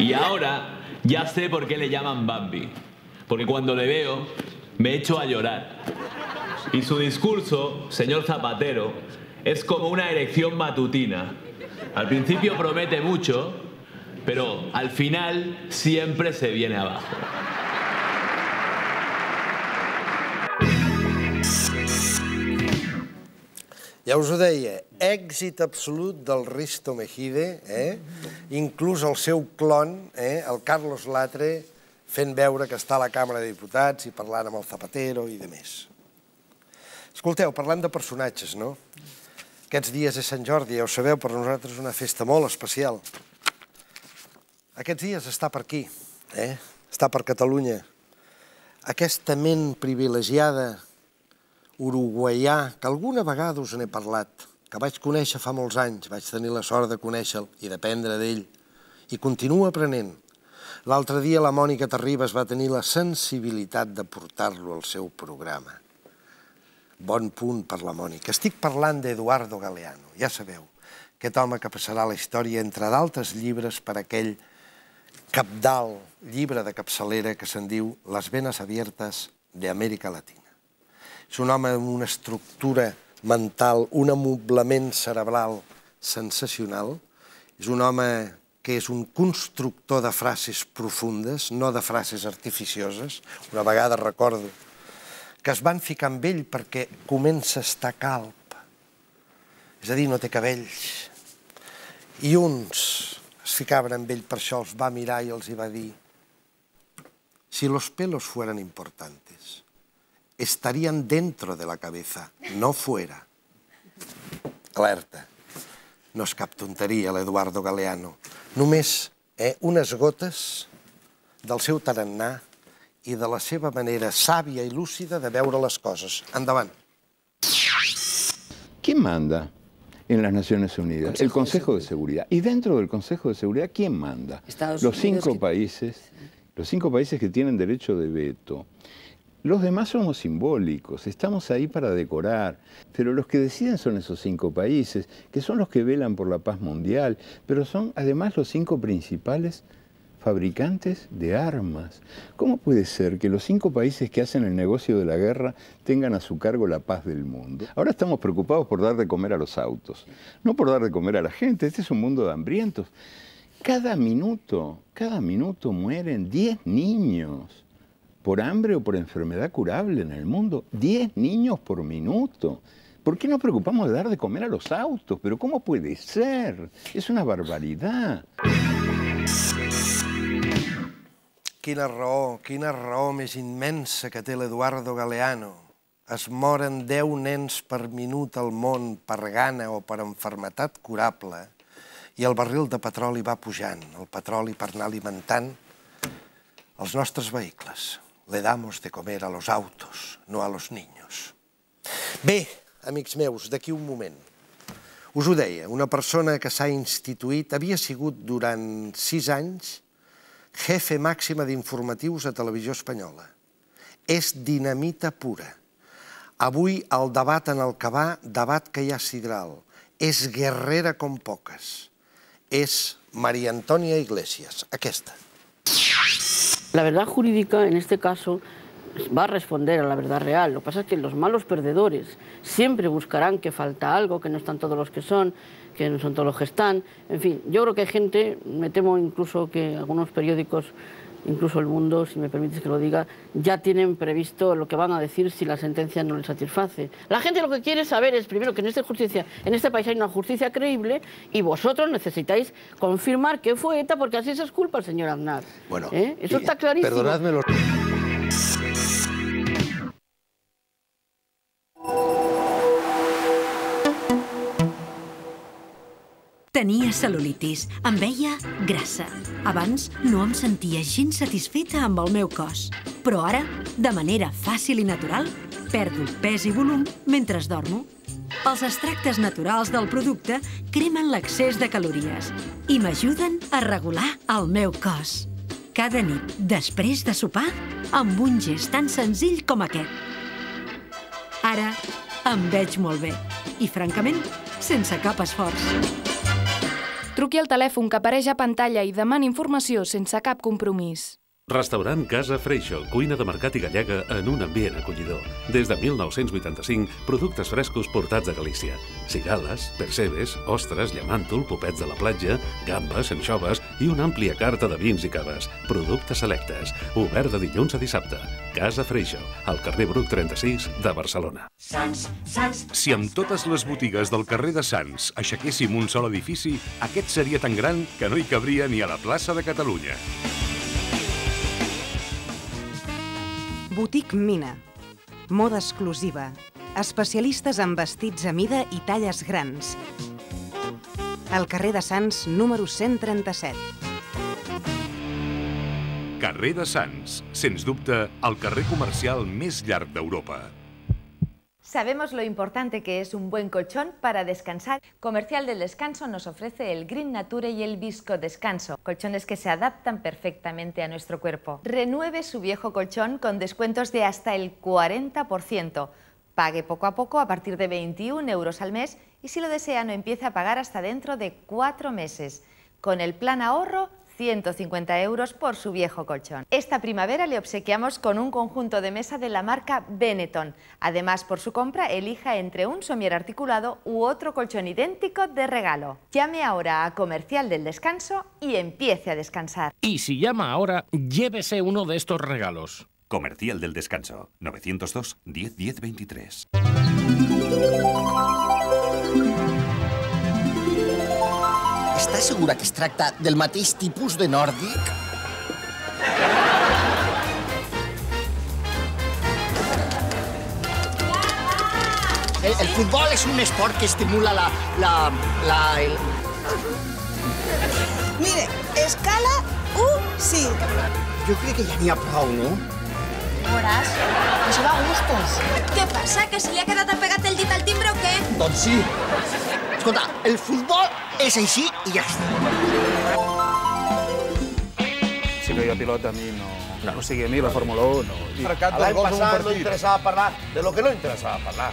Y ahora ya sé por qué le llaman Bambi. Porque cuando le veo, me echo a llorar. Y su discurso, señor Zapatero, es como una erección matutina. Al principio promete mucho, pero al final siempre se viene abajo. Ja us ho deia, èxit absolut del Risto Mejide, eh? inclús el seu clon, eh? el Carlos Latre, fent veure que està a la Càmera de Diputats i parlant amb el Zapatero i de més. Escolteu, parlant de personatges, no? Aquests dies és Sant Jordi, ja ho sabeu, per nosaltres és una festa molt especial. Aquests dies està per aquí, eh? està per Catalunya. Aquesta ment privilegiada uruguaià, que alguna vegada us n'he parlat, que vaig conèixer fa molts anys, vaig tenir la sort de conèixer-lo i d'aprendre d'ell, i continuo aprenent. L'altre dia la Mònica Terribas va tenir la sensibilitat de portar-lo al seu programa. Bon punt per la Mònica. Estic parlant d'Eduardo Galeano, ja sabeu, aquest home que passarà la història, entre d'altres llibres, per aquell capdalt llibre de capçalera que se'n diu Les venes abiertes d'Amèrica Latina. És un home amb una estructura mental, un amoblament cerebral sensacional. És un home que és un constructor de frases profundes, no de frases artificioses. Una vegada recordo que es van ficar amb ell perquè comença a estar calp. És a dir, no té cabells. I uns es ficaven amb ell per això, els va mirar i els hi va dir si los pelos fueran importantes estarían dentro de la cabeza, no fuera. Alerta. No es cap Eduardo Galeano. Galeano. Només eh, unas gotas del seu tarannà y de la seva manera sabia y lúcida de veure las cosas. andaban. ¿Quién manda en las Naciones Unidas? el Consejo de Seguridad. Y dentro del Consejo de Seguridad, ¿quién manda? los países, los cinco países que tienen derecho de veto. Los demás somos simbólicos, estamos ahí para decorar, pero los que deciden son esos cinco países, que son los que velan por la paz mundial, pero son además los cinco principales fabricantes de armas. ¿Cómo puede ser que los cinco países que hacen el negocio de la guerra tengan a su cargo la paz del mundo? Ahora estamos preocupados por dar de comer a los autos, no por dar de comer a la gente, este es un mundo de hambrientos. Cada minuto, cada minuto mueren 10 niños. por hambre o por enfermedad curable en el mundo. 10 niños por minuto. ¿Por qué nos preocupamos de dar de comer a los autos? Pero ¿cómo puede ser? Es una barbaridad. Quina raó, quina raó més immensa que té l'Eduardo Galeano. Es moren 10 nens per minut al món per gana o per enfermetat curable i el barril de petroli va pujant, el petroli per anar alimentant els nostres vehicles le damos de comer a los autos, no a los niños. Bé, amics meus, d'aquí un moment. Us ho deia, una persona que s'ha instituït havia sigut durant sis anys jefe màxima d'informatius a Televisió Espanyola. És dinamita pura. Avui el debat en el que va, debat que hi ha sidral. És guerrera com poques. És Maria Antònia Iglesias, aquesta. La verdad jurídica, en este caso, va a responder a la verdad real. Lo que pasa es que los malos perdedores siempre buscarán que falta algo, que no están todos los que son, que no son todos los que están. En fin, yo creo que hay gente, me temo incluso que algunos periódicos incluso el mundo, si me permites que lo diga, ya tienen previsto lo que van a decir si la sentencia no les satisface. La gente lo que quiere saber es, primero, que en esta justicia, en este país hay una justicia creíble y vosotros necesitáis confirmar que fue ETA porque así se es culpa el señor Aznar. Bueno, ¿Eh? eso está clarísimo. Perdonadme los... Tenia cel·lulitis. Em veia grassa. Abans no em sentia gens satisfeta amb el meu cos. Però ara, de manera fàcil i natural, perdo pes i volum mentre dormo. Els extractes naturals del producte cremen l'excés de calories i m'ajuden a regular el meu cos. Cada nit, després de sopar, amb un gest tan senzill com aquest. Ara em veig molt bé i, francament, sense cap esforç. Truqui al telèfon que apareix a pantalla i demani informació sense cap compromís. Restaurant Casa Freixo, cuina de mercat i gallega en un ambient acollidor. Des de 1985, productes frescos portats de Galícia. Cigales, percebes, ostres, llamàntol, popets de la platja, gambes, anxoves i una àmplia carta de vins i caves. Productes selectes. Obert de dilluns a dissabte. Casa Freixo, al carrer Bruc 36 de Barcelona. Sants, Sants, si amb totes les botigues del carrer de Sants aixequéssim un sol edifici, aquest seria tan gran que no hi cabria ni a la plaça de Catalunya. Botic Mina. Moda exclusiva. Especialistes en vestits a mida i talles grans. Al carrer de Sants, número 137. Carrer de Sants, sens dubte, el carrer comercial més llarg d'Europa. Sabemos lo importante que es un buen colchón para descansar. Comercial del Descanso nos ofrece el Green Nature y el Visco Descanso, colchones que se adaptan perfectamente a nuestro cuerpo. Renueve su viejo colchón con descuentos de hasta el 40%. Pague poco a poco a partir de 21 euros al mes y si lo desea no empiece a pagar hasta dentro de cuatro meses. Con el plan ahorro 150 euros por su viejo colchón. Esta primavera le obsequiamos con un conjunto de mesa de la marca Benetton. Además, por su compra, elija entre un somier articulado u otro colchón idéntico de regalo. Llame ahora a Comercial del Descanso y empiece a descansar. Y si llama ahora, llévese uno de estos regalos. Comercial del Descanso, 902 10 10 23. Està segura que es tracta del mateix tipus de nòrdic? El, el futbol és un esport que estimula la... la... la... El... Mire, escala 1-5. Jo crec que ja n'hi ha prou, no? Veuràs, això va a gustos. Què passa, que se li ha quedat apegat el dit al timbre o què? Doncs sí. Escolta, el futbol és així i ja està. Si no hi ha pilota, a mi no... no. O sigui, a mi la Fórmula 1 no. L'any passat no interessava parlar de lo que no interessava parlar.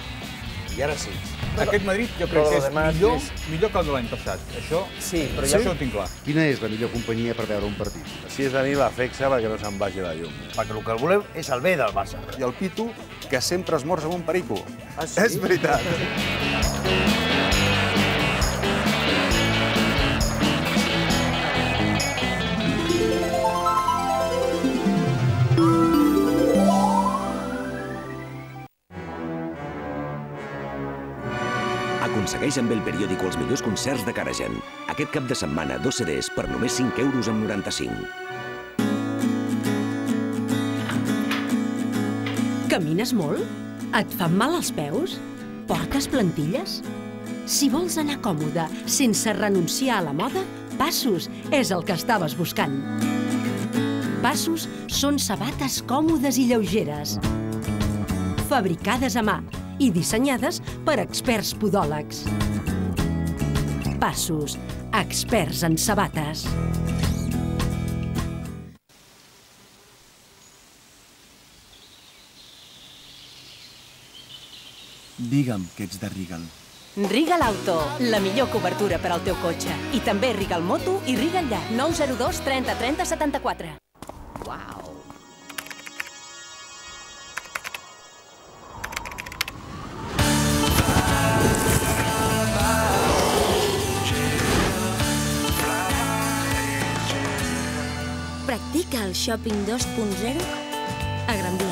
I ara sí. Aquest Madrid jo crec que és millor, és... millor que el de l'any passat. Això, sí, però ja... això ho tinc clar. Quina és la millor companyia per veure un partit? Si és de nit, la Fexa, perquè no se'n vagi la llum. Perquè el que volem és el bé del Barça. I el Pitu, que sempre es morts amb un perico. Ah, sí? És veritat. aconsegueix amb el periòdic els millors concerts de Caragen. Aquest cap de setmana, dos CDs per només 5 euros amb 95. Camines molt? Et fan mal els peus? Portes plantilles? Si vols anar còmode, sense renunciar a la moda, Passos és el que estaves buscant. Passos són sabates còmodes i lleugeres fabricades a mà i dissenyades per experts podòlegs. Passos, experts en sabates. Digue'm que ets de Regal. Regal Auto, la millor cobertura per al teu cotxe. I també Regal Moto i Regal Llar, 902 30 30 74. Uau! Shopping 2.0 a Grandí.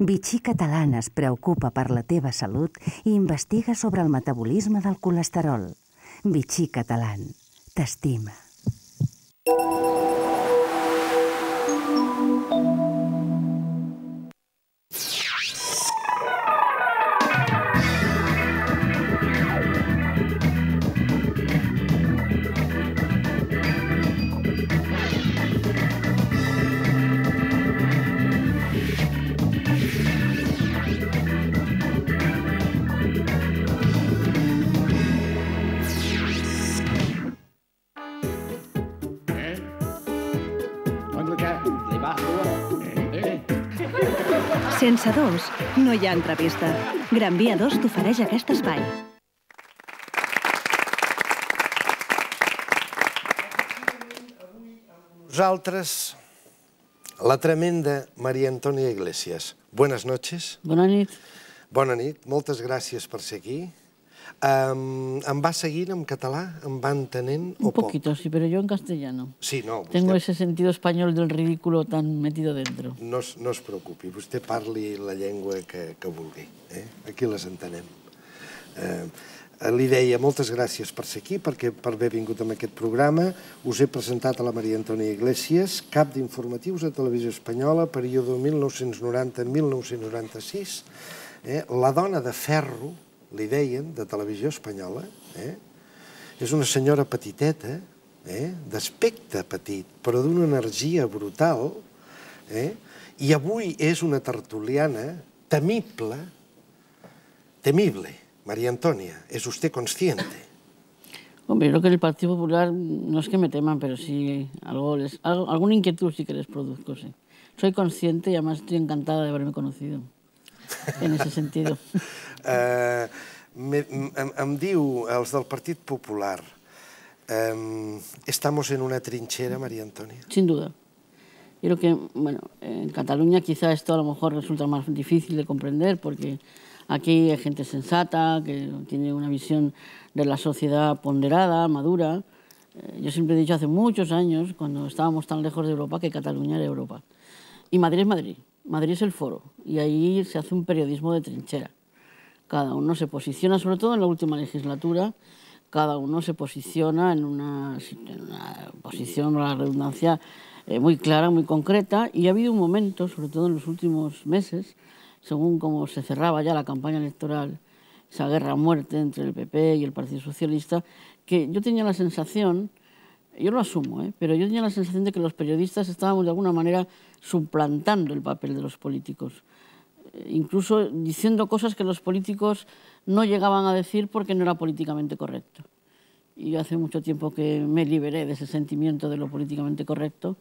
Vichy Catalana es preocupa per la teva salut i investiga sobre el metabolisme del colesterol. Vichy Catalan t'estima. hi ha entrevista. Gran Via 2 t'ofereix aquest espai. Nosaltres, la tremenda Maria Antònia Iglesias. Buenas noches. Bona nit. Bona nit, moltes gràcies per ser aquí. Um, ¿Em va seguint en català? ¿Em va entenent o Un poquito, poc? sí, pero yo en castellano. Sí, no. Vostè... Tengo ese sentido español del ridículo tan metido dentro. No, no es preocupi, vostè parli la llengua que, que vulgui. Eh? Aquí les entenem. Eh, li deia moltes gràcies per ser aquí, perquè per haver vingut amb aquest programa. Us he presentat a la Maria Antònia Iglesias, cap d'informatius de Televisió Espanyola, període 1990-1996, eh? la dona de ferro, li deien, de televisió espanyola, eh? és una senyora petiteta, eh? d'aspecte petit, però d'una energia brutal, eh? i avui és una tertuliana temible, temible, María Antonia, és usted consciente? Hombre, creo que el Partido Popular no es que me teman, pero sí algo les, algo, alguna inquietud sí que les produzco, sí. Soy consciente y además estoy encantada de haberme conocido. en ese sentido. Eh, me, em, em diu del Partido Popular, em, ¿estamos en una trinchera, María Antonia? Sin duda. creo que, bueno, en Cataluña quizá esto a lo mejor resulta más difícil de comprender porque aquí hay gente sensata, que tiene una visión de la sociedad ponderada, madura. Eh, yo siempre he dicho hace muchos años, cuando estábamos tan lejos de Europa, que Cataluña era Europa. Y Madrid es Madrid. Madrid es el foro y ahí se hace un periodismo de trinchera. Cada uno se posiciona, sobre todo en la última legislatura, cada uno se posiciona en una, posición una la redundancia, eh, muy clara, muy concreta. Y ha habido un momento, sobre todo en los últimos meses, según como se cerraba ya la campaña electoral, esa guerra a muerte entre el PP y el Partido Socialista, que yo tenía la sensación yo lo asumo, ¿eh? pero yo tenía la sensación de que los periodistas estábamos de alguna manera suplantando el papel de los políticos, eh, incluso diciendo cosas que los políticos no llegaban a decir porque no era políticamente correcto. Y hace mucho tiempo que me liberé de ese sentimiento de lo políticamente correcto.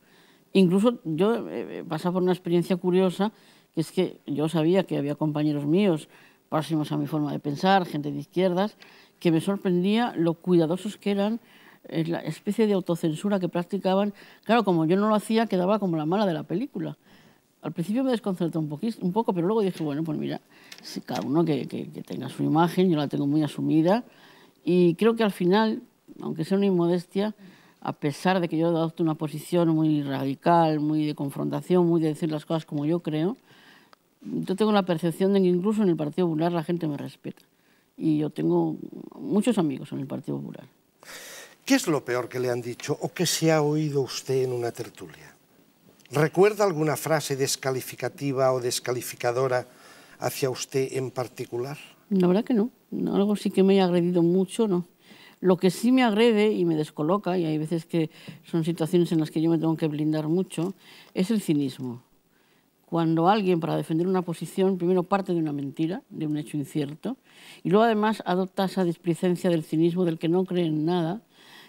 Incluso yo he eh, por una experiencia curiosa, que es que yo sabía que había compañeros míos próximos a mi forma de pensar, gente de izquierdas, que me sorprendía lo cuidadosos que eran es la especie de autocensura que practicaban. Claro, como yo no lo hacía, quedaba como la mala de la película. Al principio me desconcertó un, poco, pero luego dije, bueno, pues mira, cada uno que, que tenga su imagen, yo la tengo muy asumida. Y creo que al final, aunque sea una inmodestia, a pesar de que yo adopto una posición muy radical, muy de confrontación, muy de decir las cosas como yo creo, yo tengo la percepción de que incluso en el Partido Popular la gente me respeta. Y yo tengo muchos amigos en el Partido Popular. ¿Qué es lo peor que le han dicho o que se ha oído usted en una tertulia? ¿Recuerda alguna frase descalificativa o descalificadora hacia usted en particular? La verdad que no. Algo sí que me haya agredido mucho, no. Lo que sí me agrede y me descoloca, y hay veces que son situaciones en las que yo me tengo que blindar mucho, es el cinismo. Cuando alguien, para defender una posición, primero parte de una mentira, de un hecho incierto, y luego además adopta esa displicencia del cinismo del que no cree en nada,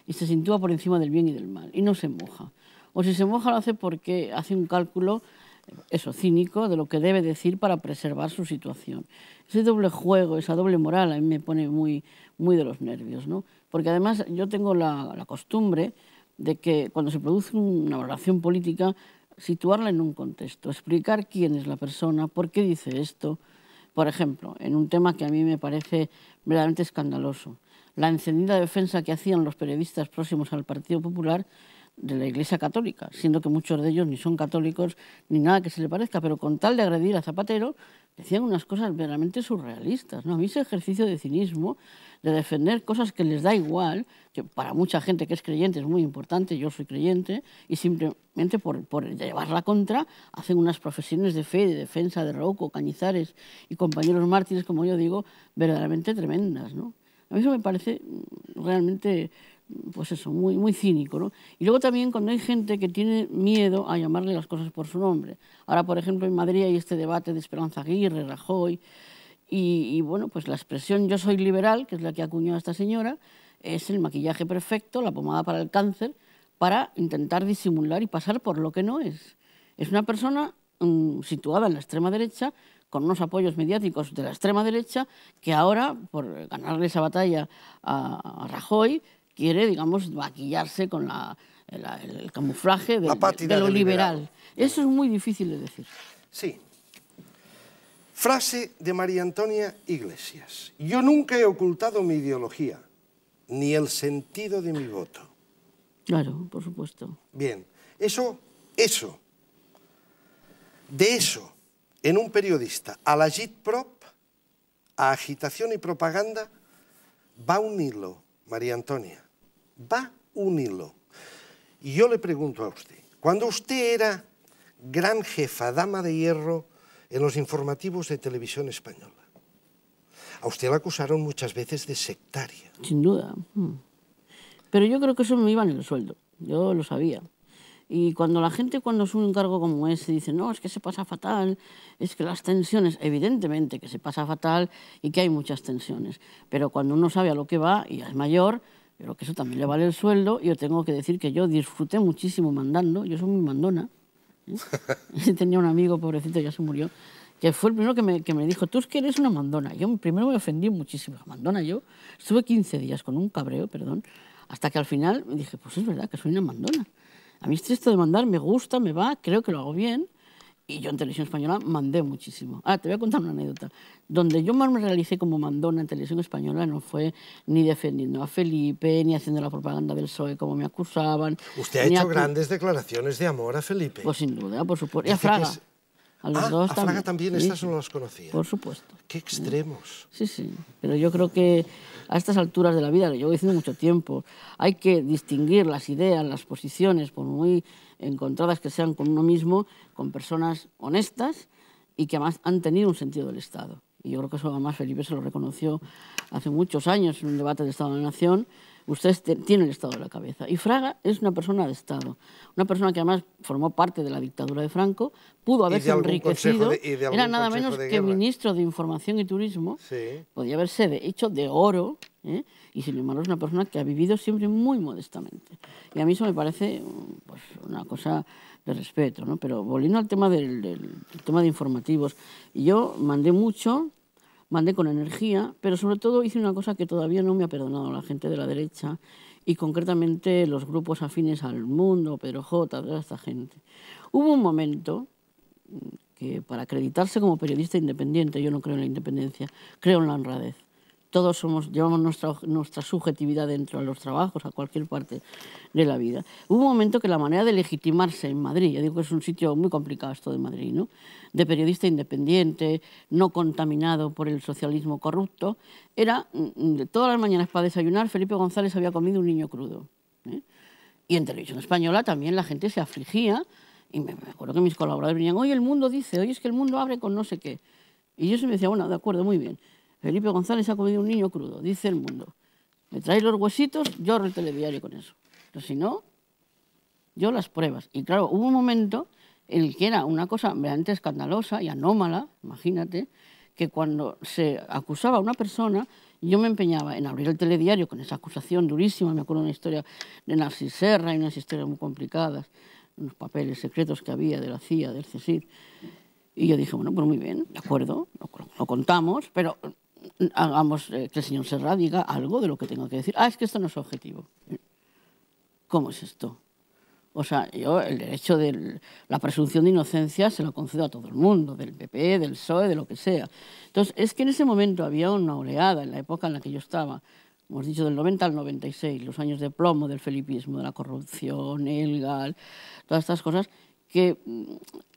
y se sitúa por encima del bien y del mal y no se moja. O si se moja lo hace porque hace un cálculo, eh, eso, cínico, de lo que debe decir para preservar su situación. Ese doble juego, esa doble moral a mí me pone muy, de los nervios, Porque además yo tengo la, la costumbre de que cuando se produce una valoración política, situarla en un contexto, explicar quién es la persona, por qué dice esto. Por ejemplo, en un tema que a mí me parece verdaderamente escandaloso, la encendida defensa que hacían los periodistas próximos al Partido Popular de la Iglesia Católica, siendo que muchos de ellos ni son católicos ni nada que se le parezca, pero con tal de agredir a Zapatero, decían unas cosas verdaderamente surrealistas. ¿no? A mí ese ejercicio de cinismo, de defender cosas que les da igual, que para mucha gente que es creyente es muy importante, yo soy creyente, y simplemente por, llevarla contra, hacen unas profesiones de fe, de defensa de Rocco, Cañizares y compañeros mártires, como yo digo, verdaderamente tremendas. ¿no? A mí eso me parece realmente, pues eso, muy, muy cínico. ¿no? Y luego también cuando hay gente que tiene miedo a llamarle las cosas por su nombre. Ahora, por ejemplo, en Madrid hay este debate de Esperanza Aguirre, Rajoy, y, bueno, pues la expresión yo soy liberal, que es la que acuñó esta señora, es el maquillaje perfecto, la pomada para el cáncer, para intentar disimular y pasar por lo que no es. Es una persona mm, situada en la extrema derecha con unos apoyos mediáticos de la extrema derecha que ahora, por ganarle esa batalla a, Rajoy, quiere, digamos, maquillarse con el, camuflaje de lo liberal. Eso es muy difícil de decir. Sí. Frase de María Antonia Iglesias. Yo nunca he ocultado mi ideología, ni el sentido de mi voto. Claro, por supuesto. Bien, eso, eso, de eso en un periodista a la JITPROP, a agitación y propaganda, va un hilo, María Antonia, va un hilo. Y yo le pregunto a usted, cuando usted era gran jefa, dama de hierro, en los informativos de televisión española, a usted la acusaron muchas veces de sectaria. Sin duda. Mm. Pero yo creo que eso me iba en el sueldo, yo lo sabía. Y cuando la gente, cuando es un cargo como ese, dice, no, es que se pasa fatal, es que las tensiones, evidentemente que se pasa fatal y que hay muchas tensiones, pero cuando uno sabe a lo que va y es mayor, pero que eso también le vale el sueldo, yo tengo que decir que yo disfruté muchísimo mandando, yo soy muy mandona. ¿eh? Tenía un amigo, pobrecito, ya se murió, que fue el primero que me, que me, dijo, tú es que eres una mandona. Yo primero me ofendí muchísimo, mandona yo. Estuve 15 días con un cabreo, perdón, hasta que al final me dije, pues es verdad que soy una mandona. A mí este esto de mandar me gusta, me va, creo que lo hago bien. Y yo en televisión española mandé muchísimo. Ah, te voy a contar una anécdota. Donde yo más me realicé como mandona en televisión española no fue ni defendiendo a Felipe, ni haciendo la propaganda del PSOE como me acusaban. Usted ha hecho grandes declaraciones de amor a Felipe. Pues sin duda, por supuesto. Y a Fraga. A los ah, dos a también. también, estas no las conocía. Por supuesto. Qué extremos. Mm. Sí, sí. Pero yo creo que a estas alturas de la vida, lo llevo diciendo mucho tiempo, hay que distinguir las ideas, las posiciones, por muy encontradas que sean con uno mismo, con personas honestas y que además han tenido un sentido del Estado. Y yo creo que eso además Felipe se lo reconoció hace muchos años en un debate de Estado de la Nación, ustedes tienen el Estado en la cabeza. Y Fraga es una persona de Estado, una persona que además formó parte de la dictadura de Franco, pudo haberse enriquecido, era nada menos que ministro de Información y Turismo, podía haberse hecho de oro, ¿eh? y sin embargo es una persona que ha vivido siempre muy modestamente. Y a mí eso me parece pues, una cosa de respeto, ¿no? Pero volviendo al tema tema de informativos, yo mandé mucho mandé con energía, pero sobre todo hice una cosa que todavía no me ha perdonado la gente de la derecha y concretamente los grupos afines al mundo, Pedro J, toda esta gente. Hubo un momento mm, que para acreditarse como periodista independiente, yo no creo en la independencia, creo en la honradez todos somos, llevamos nuestra, subjetividad dentro de los trabajos, a cualquier parte de la vida. Hubo un momento que la manera de legitimarse en Madrid, yo digo que es un sitio muy complicado esto de Madrid, ¿no? de periodista independiente, no contaminado por el socialismo corrupto, era, mm, mm, todas las mañanas para desayunar, Felipe González había comido un niño crudo. ¿eh? Y en televisión española también la gente se afligía, y me, acuerdo que mis colaboradores venían, hoy el mundo dice, hoy es que el mundo abre con no sé qué. Y yo se me decía, bueno, de acuerdo, muy bien. Felipe González ha comido un niño crudo, dice el mundo. Me trae los huesitos, yo el telediario con eso. Pero si no, yo las pruebas. Y claro, hubo un momento en el que era una cosa realmente escandalosa y anómala, imagínate, que cuando se acusaba a una persona, yo me empeñaba en abrir el telediario con esa acusación durísima, me acuerdo de una historia de Narcis Serra y unas historias muy complicadas, unos papeles secretos que había de la CIA, del CESID. Y yo dije, bueno, pues muy bien, de acuerdo, lo contamos, pero hagamos eh, que el señor Serra diga algo de lo que tengo que decir. Ah, es que esto no es objetivo. ¿Cómo es esto? O sea, yo el derecho de la presunción de inocencia se lo concedo a todo el mundo, del PP, del PSOE, de lo que sea. Entonces, es que en ese momento había una oleada en la época en la que yo estaba, hemos dicho del 90 al 96, los años de plomo del felipismo, de la corrupción, el GAL, todas estas cosas, que mm,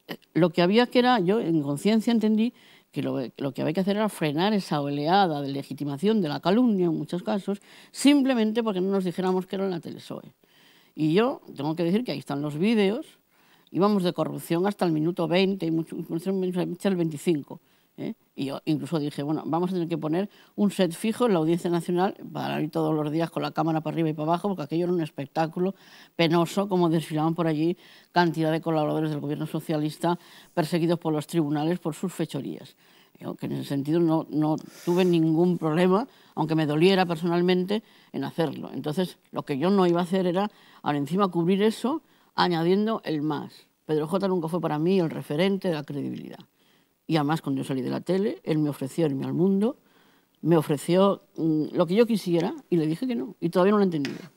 eh, lo que había que era, yo en conciencia entendí, que lo, que había que hacer era frenar esa oleada de legitimación de la calumnia en muchos casos, simplemente porque no nos dijéramos que era la telesoe. Y yo tengo que decir que ahí están los vídeos, íbamos de corrupción hasta el minuto 20, y mucho, mucho, el 25. ¿eh? Y yo incluso dije, bueno, vamos a tener que poner un set fijo en la Audiencia Nacional para ir todos los días con la cámara para arriba y para abajo, porque aquello era un espectáculo penoso, como desfilaban por allí cantidad de colaboradores del gobierno socialista perseguidos por los tribunales por sus fechorías. Yo, que en ese sentido no, no tuve ningún problema, aunque me doliera personalmente, en hacerlo. Entonces, lo que yo no iba a hacer era, ahora encima, cubrir eso añadiendo el más. Pedro J nunca fue para mí el referente de la credibilidad y además cuando yo salí de la tele, él me ofreció irme al mundo, me ofreció mm, lo que yo quisiera y le dije que no, y todavía no lo entendía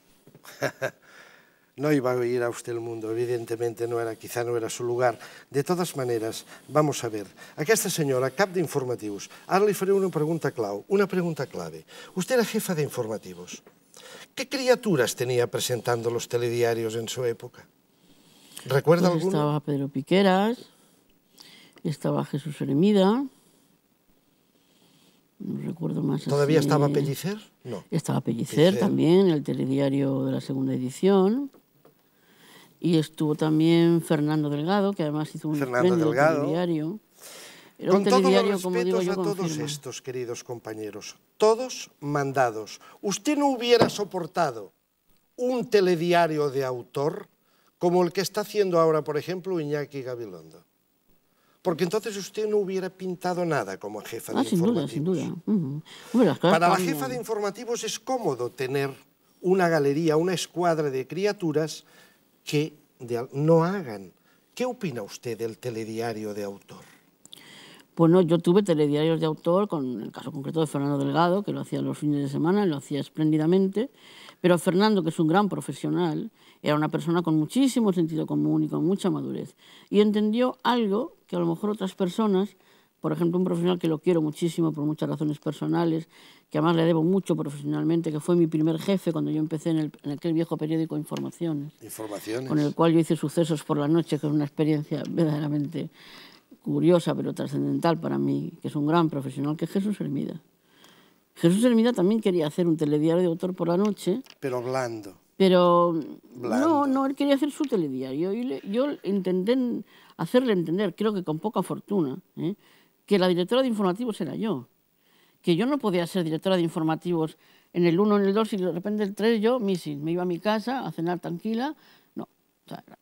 no iba a ir a usted el mundo, evidentemente no era, quizá no era su lugar. De todas maneras, vamos a ver, esta señora, cap de ara li faré una pregunta clau, una pregunta clave. Usted era jefa de informativos. ¿Qué criaturas tenía presentando los telediarios en su época? ¿Recuerda pues Estaba Pedro Piqueras, estaba Jesús Eremida, No recuerdo más. ¿Todavía estaba Pellicer? No. Estaba Pellicer, también, el telediario de la segunda edición. Y estuvo también Fernando Delgado, que además hizo un Fernando Delgado. telediario. con todos los respetos a todos estos, queridos compañeros, todos mandados. Usted no hubiera soportado un telediario de autor como el que está haciendo ahora, por ejemplo, Iñaki Gabilondo. Porque entonces usted no hubiera pintado nada como jefa ah, de informativos. duda, sin duda. Para la jefa de informativos es cómodo tener una galería, una escuadra de criaturas que no hagan. ¿Qué opina usted del telediario de autor? Bueno, yo tuve telediarios de autor, con el caso concreto de Fernando Delgado, que lo hacía los fines de semana, lo hacía espléndidamente, pero Fernando, que es un gran profesional, era una persona con muchísimo sentido común y con mucha madurez, y entendió algo que a lo mejor otras personas, por ejemplo, un profesional que lo quiero muchísimo por muchas razones personales, que además le debo mucho profesionalmente, que fue mi primer jefe cuando yo empecé en, el, aquel viejo periódico Informaciones, Informaciones, con el cual yo hice Sucesos por la Noche, que es una experiencia verdaderamente curiosa pero trascendental para mí, que es un gran profesional, que es Jesús Hermida. Jesús Hermida también quería hacer un telediario de autor por la noche. Pero blando. Pero blando. no, no, él quería hacer su telediario. yo intenté hacerle entender, creo que con poca fortuna, ¿eh? que la directora de informativos era yo, que yo no podía ser directora de informativos en el 1, en el 2 y de repente el 3 yo, misil, me iba a mi casa a cenar tranquila. No,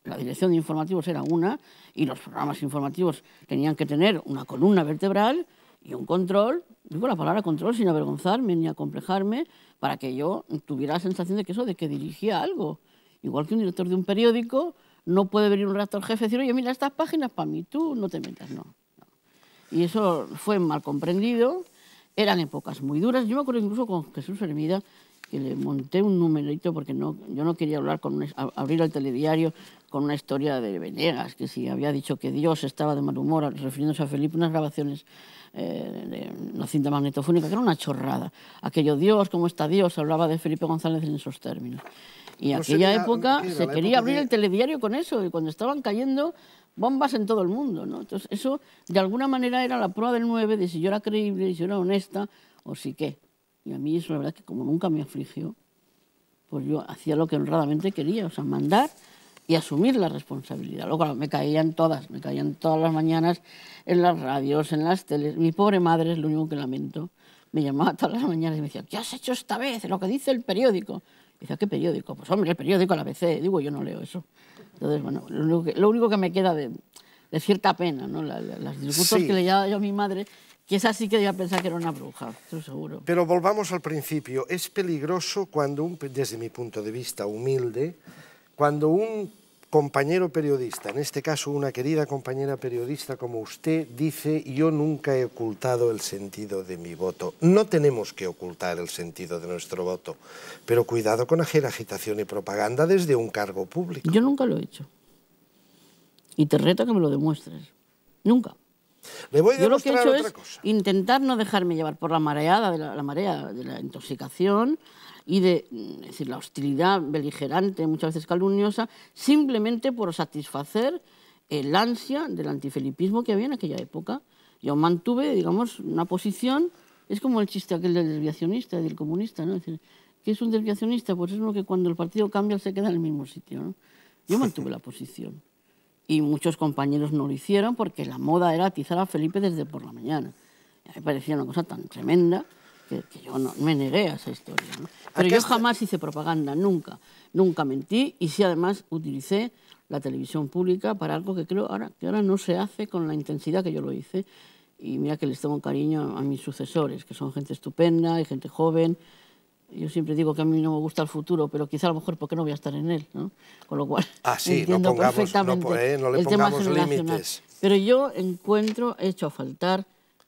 la dirección de informativos era una y los programas informativos tenían que tener una columna vertebral y un control, digo la palabra control sin avergonzarme ni acomplejarme, para que yo tuviera la sensación de que eso, de que dirigía algo. Igual que un director de un periódico no puede venir un el jefe y decir, oye, mira, estas páginas para mí, tú no te metas, no. Y eso fue mal comprendido, eran épocas muy duras. Yo me acuerdo incluso con Jesús Hermida, que le monté un numerito porque no, yo no quería hablar con abrir el telediario con una historia de Venegas, que si había dicho que Dios estaba de mal humor, refiriéndose a Felipe, unas grabaciones eh, de una cinta magnetofónica, que era una chorrada. Aquello, Dios, ¿cómo está Dios? Hablaba de Felipe González en esos términos. Y pues aquella época se quería abrir el telediario con eso, y cuando estaban cayendo bombas en todo el mundo. ¿no? Entonces, eso de alguna manera era la prueba del 9 de si yo era creíble, si yo era honesta o si qué. Y a mí eso, la verdad, que como nunca me afligió, pues yo hacía lo que honradamente quería, o sea, mandar y asumir la responsabilidad. Luego claro, me caían todas, me caían todas las mañanas en las radios, en las teles. Mi pobre madre es lo único que lamento. Me llamaba todas las mañanas y me decía, ¿qué has hecho esta vez? Lo que dice el periódico. Dice, ¿qué periódico? Pues hombre, el periódico, la ABC. Digo, yo no leo eso. Entonces, bueno, lo único que, me queda de, cierta pena, ¿no? La, las discusiones que le yo a mi madre, que es así que ya pensar que era una bruja, estoy seguro. Pero volvamos al principio. Es peligroso cuando, un, desde mi punto de vista humilde, cuando un compañero periodista, en este caso una querida compañera periodista como usted, dice yo nunca he ocultado el sentido de mi voto. No tenemos que ocultar el sentido de nuestro voto, pero cuidado con hacer agitación y propaganda desde un cargo público. Yo nunca lo he hecho. Y te reto que me lo demuestres. Nunca. yo lo que he hecho es intentar no dejarme llevar por la mareada de la marea de la intoxicación, y de decir, la hostilidad beligerante, muchas veces calumniosa, simplemente por satisfacer el ansia del antifelipismo que había en aquella época. Yo mantuve, digamos, una posición, es como el chiste aquel del desviacionista, del comunista, ¿no? Es decir, ¿qué es un desviacionista? Pues es lo que cuando el partido cambia se queda en el mismo sitio, ¿no? Yo mantuve la posición. Y muchos compañeros no lo hicieron porque la moda era atizar a Felipe desde por la mañana. a mí me parecía una cosa tan tremenda que, yo no me negué a esa historia. Pero yo jamás hice propaganda, nunca. Nunca mentí y sí además utilicé la televisión pública para algo que creo ahora, que ahora no se hace con la intensidad que yo lo hice. Y mira que les tengo cariño a mis sucesores, que son gente estupenda y gente joven. Yo siempre digo que a mí no me gusta el futuro, pero quizá a lo mejor porque no voy a estar en él, ¿no? Con lo cual ah, sí, entiendo no perfectamente eh, le el pongamos tema Límites. Pero yo encuentro, hecho a faltar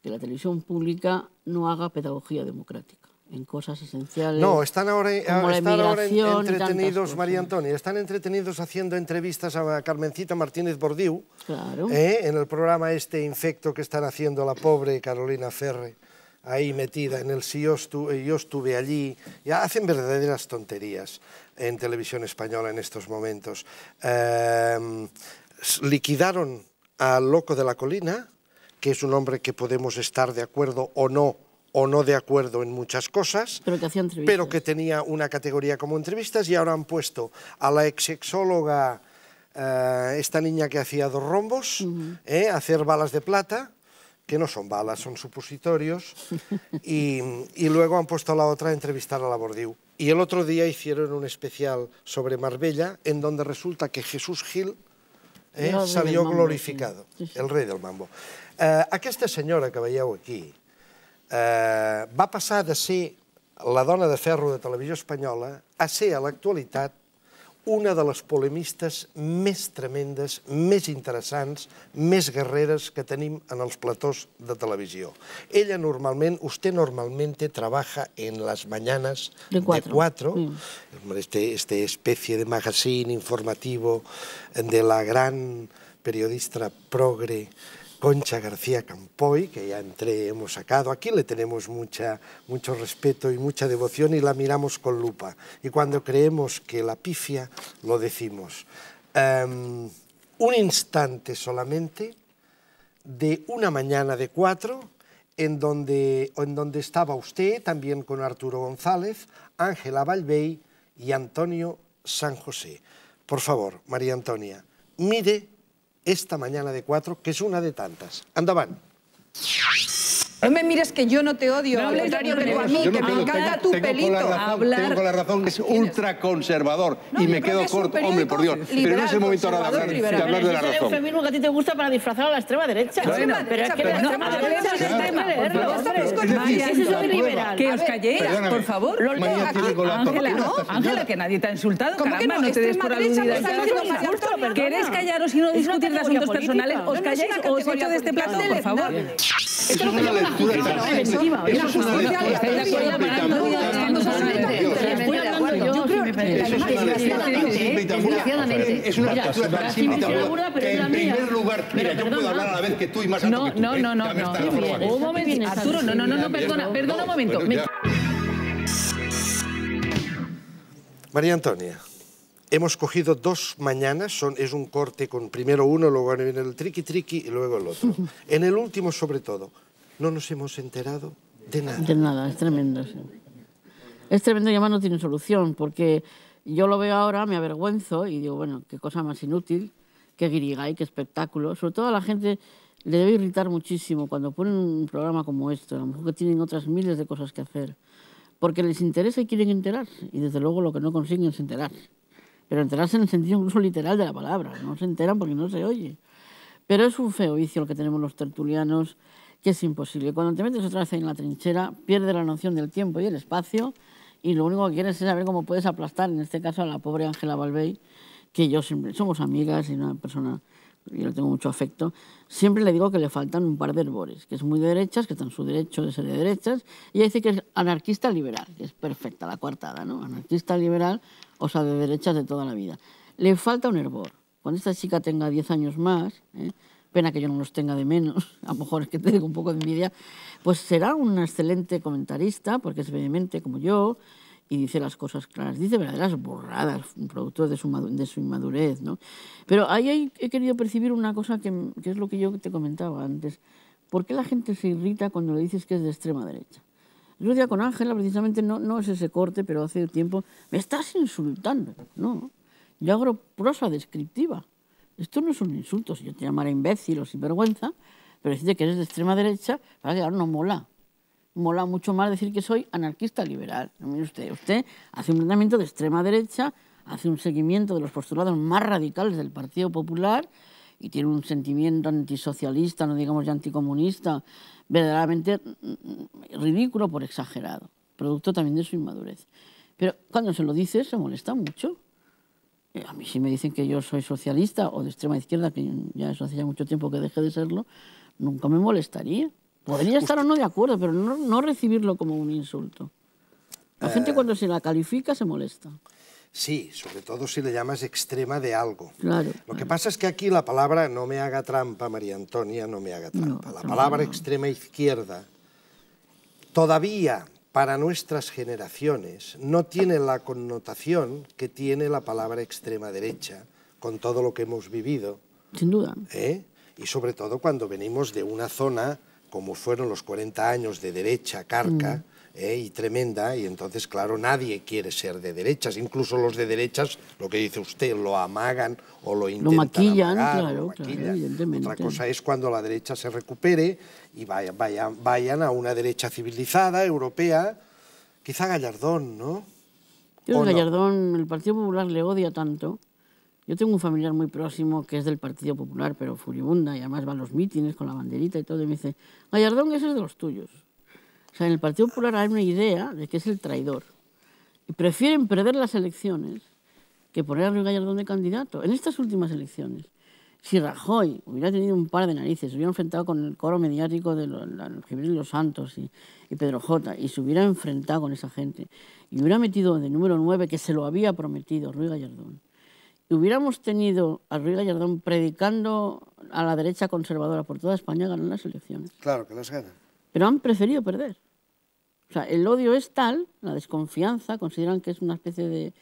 que la televisión pública no haga pedagogía democrática en cosas esenciales. No, están ahora, entretenidos, María Antonia, están entretenidos haciendo entrevistas a Carmencita Martínez Bordiú, claro. ¿eh? en el programa este infecto que están haciendo la pobre Carolina Ferre, ahí metida en el si yo, eh, estuve allí, ya hacen verdaderas tonterías en televisión española en estos momentos. Em, liquidaron al loco de la colina, que es un hombre que podemos estar de acuerdo o no o no de acuerdo en muchas cosas, pero que, tenía una categoría como entrevistas y ahora han puesto a la ex-exóloga... Eh, esta niña que hacía dos rombos, eh, hacer balas de plata, que no son balas, son supositorios, y, luego han puesto a la otra a entrevistar a la Bordiú. Y el otro día hicieron un especial sobre Marbella, en donde resulta que Jesús Gil eh, salió glorificado, el rey del mambo. Eh, aquesta senyora que veieu aquí eh, va passar de ser la dona de ferro de televisió espanyola a ser, a l'actualitat, una de les polemistes més tremendes, més interessants, més guerreres que tenim en els platós de televisió. Ella normalment, usted normalmente trabaja en las mañanas de 4, mm. este, este especie de magazine informativo de la gran periodista progre Concha García Campoy, que ya entre hemos sacado. Aquí le tenemos mucha, mucho respeto y mucha devoción y la miramos con lupa. Y cuando creemos que la pifia, lo decimos. Em, un instante solamente de una mañana de cuatro en donde, en donde estaba usted, también con Arturo González, Ángela Valvey y Antonio San José. Por favor, María Antonia, mire esta mañana de 4, que es una de tantas. Andaban. No me mires que yo no te odio, no, al que pero a mí, que me encanta tu pelito. hablar... Tengo la razón, es ultraconservador y me quedo corto, hombre, por Dios. pero no es el momento ahora de hablar, de, hablar de la razón. Es un eufemismo que a ti te gusta para disfrazar a la extrema derecha. pero es que la extrema derecha es el tema de Que os calléis, por favor. Ángela, que nadie te ha insultado. que no? te des por aludida. ¿Queréis callaros y no discutir de asuntos personales? ¿Os calláis o os echo de este plato, por favor? una justicia efectiva. Es una justicia Yo creo que desgraciadamente es una postura transímita que en primer lugar, mira, yo puedo hablar a la vez que tú y más alto que tú. No, no, no, no. Un momento, Arturo, no, no, no, perdona, perdona un momento. María Antonia. Hemos cogido dos mañanas, son, es un corte con primero uno, luego viene el triqui triqui y luego el otro. En el último, sobre todo, no nos hemos enterado de nada. De nada, es tremendo. Es tremendo y además no tiene solución, porque yo lo veo ahora, me avergüenzo y digo, bueno, qué cosa más inútil, qué guirigay, qué espectáculo. Sobre todo a la gente le debe irritar muchísimo cuando ponen un programa como este, a lo mejor que tienen otras miles de cosas que hacer, porque les interesa y quieren enterar. y desde luego lo que no consiguen es enterarse. Pero enterarse en el sentido incluso literal de la palabra, no se enteran porque no se oye. Pero es un feo vicio el que tenemos los tertulianos que es imposible. Cuando te metes otra vez en la trinchera, pierdes la noción del tiempo y el espacio y lo único que quieres es saber cómo puedes aplastar, en este caso, a la pobre Ángela Balbey, que yo siempre, somos amigas y una persona, yo le tengo mucho afecto, siempre le digo que le faltan un par de herbores, que es muy de derechas, que está en su derecho de ser de derechas, y dice que es anarquista liberal, que es perfecta la coartada, ¿no? Anarquista liberal, o sea, de derechas de toda la vida. Le falta un hervor. Cuando esta chica tenga 10 años más, ¿eh? pena que yo no los tenga de menos, a lo mejor es que te tengo un poco de envidia, pues será un excelente comentarista, porque es vehemente como yo, y dice las cosas claras, dice verdaderas borradas, un producto de su, de su inmadurez. ¿no? Pero ahí he querido percibir una cosa que, es lo que yo te comentaba antes. ¿Por qué la gente se irrita cuando le dices que es de extrema derecha? Yo decía con Ángela, precisamente, no, no es ese corte, pero hace tiempo, me estás insultando. No, yo hago prosa descriptiva. Esto no es un insulto, si yo te llamara imbécil o sinvergüenza, pero decirte que eres de extrema derecha, para que ahora no mola. Mola mucho más decir que soy anarquista liberal. usted, usted hace un planteamiento de extrema derecha, hace un seguimiento de los postulados más radicales del Partido Popular y tiene un sentimiento antisocialista, no digamos ya anticomunista, verdaderamente mm, mm, ridículo por exagerado, producto también de su inmadurez. Pero cuando se lo dice se molesta mucho. Eh, a mí si me dicen que yo soy socialista o de extrema izquierda, que ya eso hace ya mucho tiempo que dejé de serlo, nunca me molestaría. Podría estar o no de acuerdo, pero no, recibirlo como un insulto. La gente eh. cuando se la califica se molesta. Sí, sobre todo si le llamas extrema de algo. Claro, Lo que pasa es que aquí la palabra, no me haga trampa, María Antonia, no me haga trampa. la palabra extrema izquierda todavía para nuestras generaciones no tiene la connotación que tiene la palabra extrema derecha, con todo lo que hemos vivido. Sin duda. ¿eh? Y sobre todo cuando venimos de una zona como fueron los 40 años de derecha, carca, mm. ¿eh? y tremenda, y entonces, claro, nadie quiere ser de derechas, incluso los de derechas, lo que dice usted, lo amagan o lo intentan Lo maquillan, claro, claro, evidentemente. Otra cosa es cuando la derecha se recupere y vayan, a una derecha civilizada, europea, quizá Gallardón, ¿no? Yo Gallardón, el Partido Popular le odia tanto. Yo tengo un familiar muy próximo que es del Partido Popular, pero furibunda, y además va a los mítines con la banderita y todo, y me dice, Gallardón, ese es de los tuyos. O sea, en el Partido Popular hay una idea de que es el traidor. Y prefieren perder las elecciones que poner a Ruy Gallardón de candidato. En estas últimas elecciones, si Rajoy hubiera tenido un par de narices, se hubiera enfrentado con el coro mediático de los, Los Santos y, Pedro J, y se hubiera enfrentado con esa gente, y hubiera metido de número 9, que se lo había prometido Ruy Gallardón, y hubiéramos tenido a Ruy Gallardón predicando a la derecha conservadora por toda España, ganar las elecciones. Claro que las ganan. Pero han preferido perder. O sea, el odio es tal, la desconfianza, consideran que es una especie de,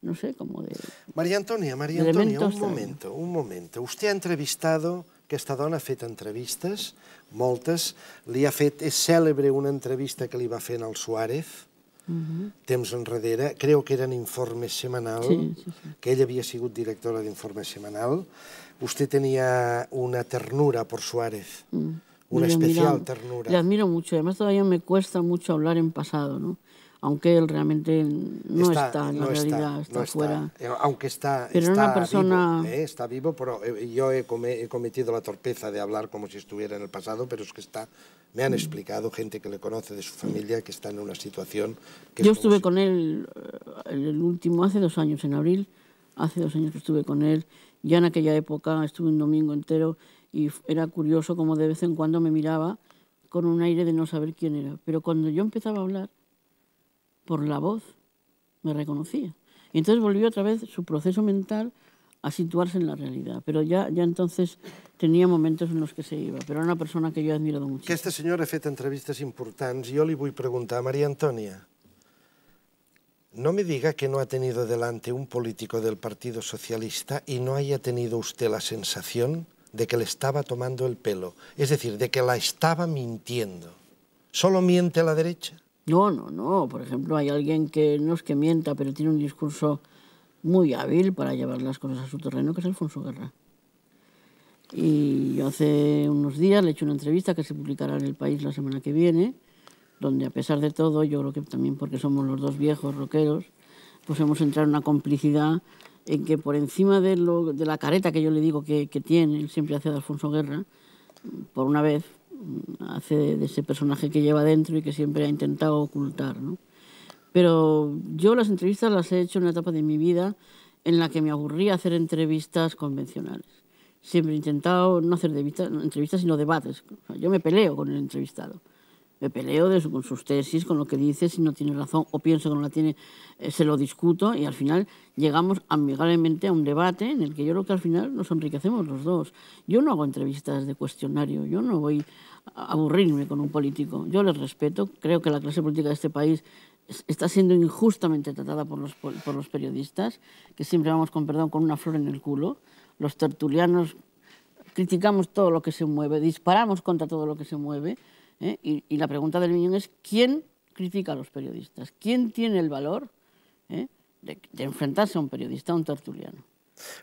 no sé, como de... María Antonia, María Antonia, un momento, un momento. Usted ha entrevistado, aquesta dona ha fet entrevistes, moltes, li ha fet, és cèlebre una entrevista que li va fer en el Suárez, Uh -huh. temps enrere, creo que era en Informe Semanal, sí, sí, sí. que ella havia sigut directora d'Informe Semanal, usted tenia una ternura por Suárez. Uh mm. -huh. una especial ternura. Le admiro mucho, además todavía me cuesta mucho hablar en pasado, ¿no? aunque él realmente no está, en la realidad, está, fuera. Eh, aunque está, pero está una persona... vivo, eh, está vivo, pero eh, yo he, cometido la torpeza de hablar como si estuviera en el pasado, pero es que está, me han mm. explicado gente que le conoce de su familia que está en una situación... Que yo estuve con él el último, hace dos años, en abril, hace dos años que estuve con él, ya en aquella época estuve un domingo entero y era curioso como de vez en cuando me miraba con un aire de no saber quién era. Pero cuando yo empezaba a hablar, por la voz, me reconocía. Y entonces volvió otra vez su proceso mental a situarse en la realidad. Pero ya, ya entonces tenía momentos en los que se iba, Pero era una persona que yo he mucho. Que este señor ha entrevistas importantes. Yo le voy a preguntar, a María Antonia, no me diga que no ha tenido delante un político del Partido Socialista y no haya tenido usted la sensación de que le estaba tomando el pelo, es decir, de que la estaba mintiendo. ¿Solo miente la derecha? No, no, no. Por ejemplo, hay alguien que no es que mienta, pero tiene un discurso muy hábil para llevar las cosas a su terreno, que es Alfonso Guerra. Y yo hace unos días le he hecho una entrevista que se publicará en El País la semana que viene, donde a pesar de todo, yo creo que también porque somos los dos viejos roqueros, pues hemos entrado en una complicidad en que por encima de, la careta que yo le digo que, que tiene, siempre hace de Alfonso Guerra, por una vez mm, hace de, ese personaje que lleva dentro y que siempre ha intentado ocultar. Pero yo las entrevistas las he hecho en una etapa de mi vida en la que me aburría hacer entrevistas convencionales. Siempre he intentado no hacer entrevistas, sino debates. yo me peleo con el entrevistado me peleo con sus tesis, con lo que dice, si no tiene razón o pienso que no la tiene, eh, se lo discuto y al final llegamos amigablemente a un debate en el que yo creo que al final nos enriquecemos los dos. Yo no hago entrevistas de cuestionario, yo no voy a aburrirme con un político, yo les respeto, creo que la clase política de este país está siendo injustamente tratada por los, por los periodistas, que siempre vamos con perdón con una flor en el culo, los tertulianos criticamos todo lo que se mueve, disparamos contra todo lo que se mueve. ¿Eh? Y, y, la pregunta del millón es ¿quién critica a los periodistas? ¿Quién tiene el valor ¿eh? de, de, enfrentarse a un periodista, a un tertuliano?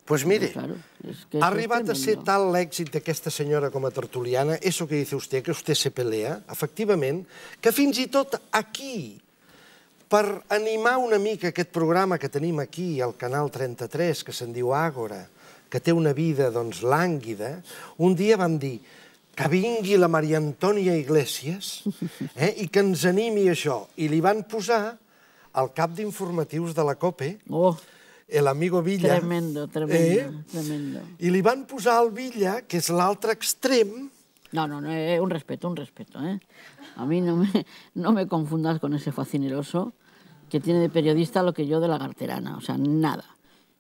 Pues mire, claro, es que ha arribat a ser tal l'èxit d'aquesta senyora com a tertuliana, eso que dice usted, que usted se pelea, efectivament, que fins i tot aquí, per animar una mica aquest programa que tenim aquí, al Canal 33, que se'n diu Àgora, que té una vida doncs, lànguida, un dia vam dir que vingui la Maria Antònia Iglesias eh, i que ens animi això. I li van posar al cap d'informatius de la COPE, oh. el amigo Villa... Tremendo, tremendo, eh, tremendo. I li van posar al Villa, que és l'altre extrem... No, no, no, eh, un respeto, un respeto, eh. A mi no me, no me confundas con ese facineroso que tiene de periodista lo que yo de la garterana, o sea, nada.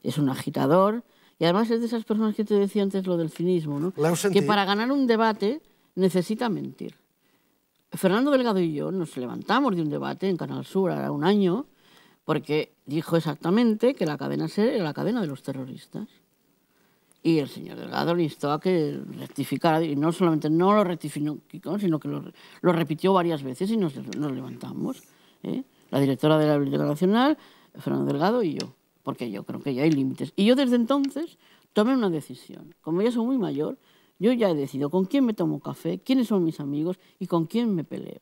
Es un agitador, Y además es de esas personas que te decía antes lo del cinismo, ¿no? que para ganar un debate necesita mentir. Fernando Delgado y yo nos levantamos de un debate en Canal Sur, ahora un año, porque dijo exactamente que la cadena SER era la cadena de los terroristas. Y el señor Delgado le instó a que rectificara, y no solamente no lo rectificó, sino que lo, repitió varias veces y nos, levantamos. ¿eh? La directora de la Biblioteca Nacional, Fernando Delgado y yo porque yo creo que ya hay límites. Y yo desde entonces tomé una decisión. Como ya soy muy mayor, yo ya he decidido con quién me tomo café, quiénes son mis amigos y con quién me peleo.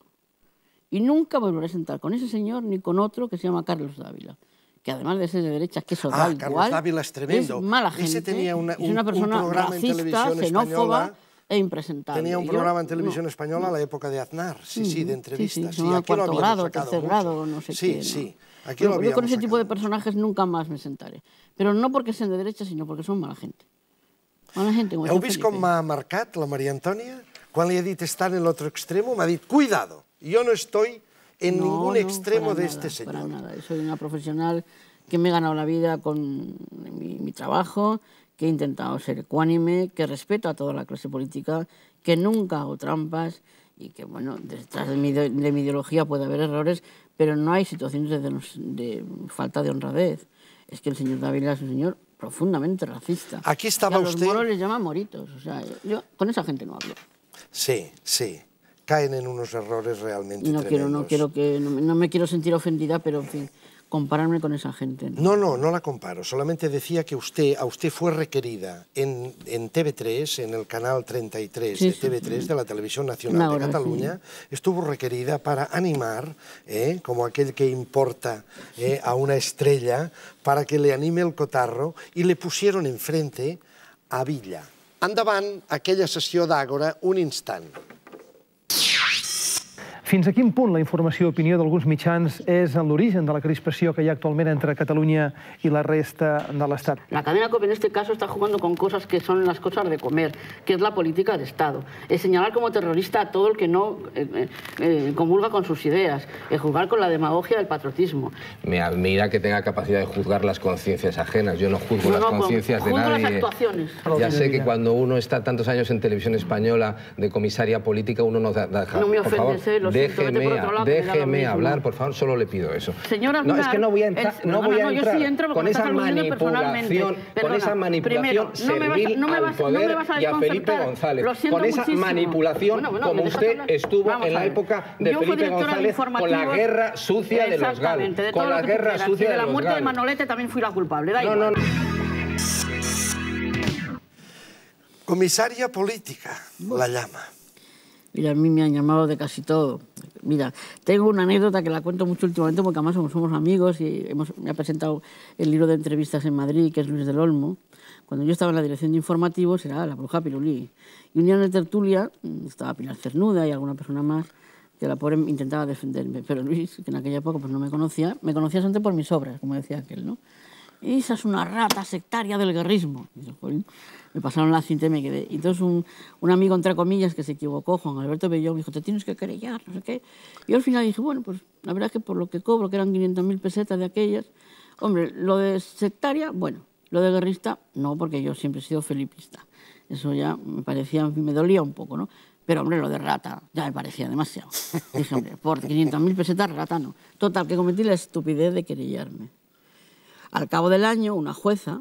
Y nunca volveré a sentar con ese señor ni con otro que se llama Carlos Dávila, que además de ser de derecha, que eso ah, da igual. Carlos Dávila es tremendo. Es mala gente, tenía una, un, es una persona racista, xenófoba... E impresentable. Tenía un programa en televisión española a la época de Aznar, sí, sí, de entrevistas. Sí, sí, aquí grado, no sé qué, Sí, sí yo, con ese tipo de personajes nunca más me sentaré. Pero no porque sean de derecha, sino porque son mala gente. Mala gente. Heu vist la María Antonia? ¿Cuál le he dicho estar en otro extremo, ha dicho, cuidado, yo no estoy en ningún extremo de este señor. Para nada, soy una profesional que me he ganado la vida con mi, trabajo, que he intentado ser ecuánime, que respeto a toda la clase política, que nunca hago trampas y que, bueno, detrás de mi, de mi ideología puede haber errores, pero no hay situaciones de, falta de honradez. Es que el señor Dávila es un señor profundamente racista. Aquí estaba usted... A los moros les llaman moritos. O sea, yo con esa gente no hablo. Sí, sí. Caen en unos errores realmente no Quiero, no, quiero que, no me quiero sentir ofendida, pero en fin compararme con esa gente. No, no, no, la comparo. Solamente decía que usted, a usted fue requerida en, TV3, en el canal 33 de TV3 de la Televisión Nacional de Cataluña, estuvo requerida para animar, ¿eh? como aquel que importa ¿eh? a una estrella, para que le anime el cotarro y le pusieron enfrente a Villa. Andaban aquella de d'Àgora un instante. Fins a quin punt la informació i opinió d'alguns mitjans és en l'origen de la crispació que hi actualmente actualment entre Cataluña y la resta de l'Estat? La cadena cop en este caso está jugando con cosas que son las cosas de comer, que es la política de Estado. Es señalar como terrorista a todo el que no eh, eh, eh con sus ideas, es jugar con la demagogia del patriotismo. Me admira que tenga capacidad de juzgar las conciencias ajenas. Yo no juzgo las conciencias de nadie. Las actuaciones. Ya sé que cuando uno está tantos años en televisión española de comisaria política, uno no da... no me eh, déjeme, hablar, por favor, solo le pido eso. no, es que no voy a entrar, no voy a entrar con, esa manipulación, con esa manipulación no me vas, al poder y a Felipe González. Con esa manipulación como usted estuvo en la época de Felipe González con la guerra sucia de los galos. Con la guerra sucia de los galos. de la muerte de Manolete también fui la culpable, Comisaria política, la llama y a mí me han llamado de casi todo. Mira, tengo una anécdota que la cuento mucho últimamente porque además somos, amigos y hemos, me ha presentado el libro de entrevistas en Madrid, que es Luis del Olmo. Cuando yo estaba en la dirección de informativos era la bruja Pirulí. Y un día en la tertulia mm, estaba Pilar Cernuda y alguna persona más que la pobre intentaba defenderme. Pero Luis, que en aquella época pues, no me conocía, me conocía antes por mis obras, como decía aquel, ¿no? Esa es una rata sectaria del guerrismo. Y me pasaron la cinta y me quedé. Entonces un, un, amigo, entre comillas, que se equivocó, Juan Alberto Bellón, me dijo, te tienes que querellar, no sé qué. y al final dije, bueno, pues la verdad es que por lo que cobro, que eran 500.000 pesetas de aquellas, hombre, lo de sectaria, bueno, lo de guerrista, no, porque yo siempre he sido felipista. Eso ya me parecía, me dolía un poco, ¿no? Pero, hombre, lo de rata ya me parecía demasiado. Dije, hombre, por 500.000 pesetas, rata no. Total, que cometí la estupidez de querellarme. Al cabo del año, una jueza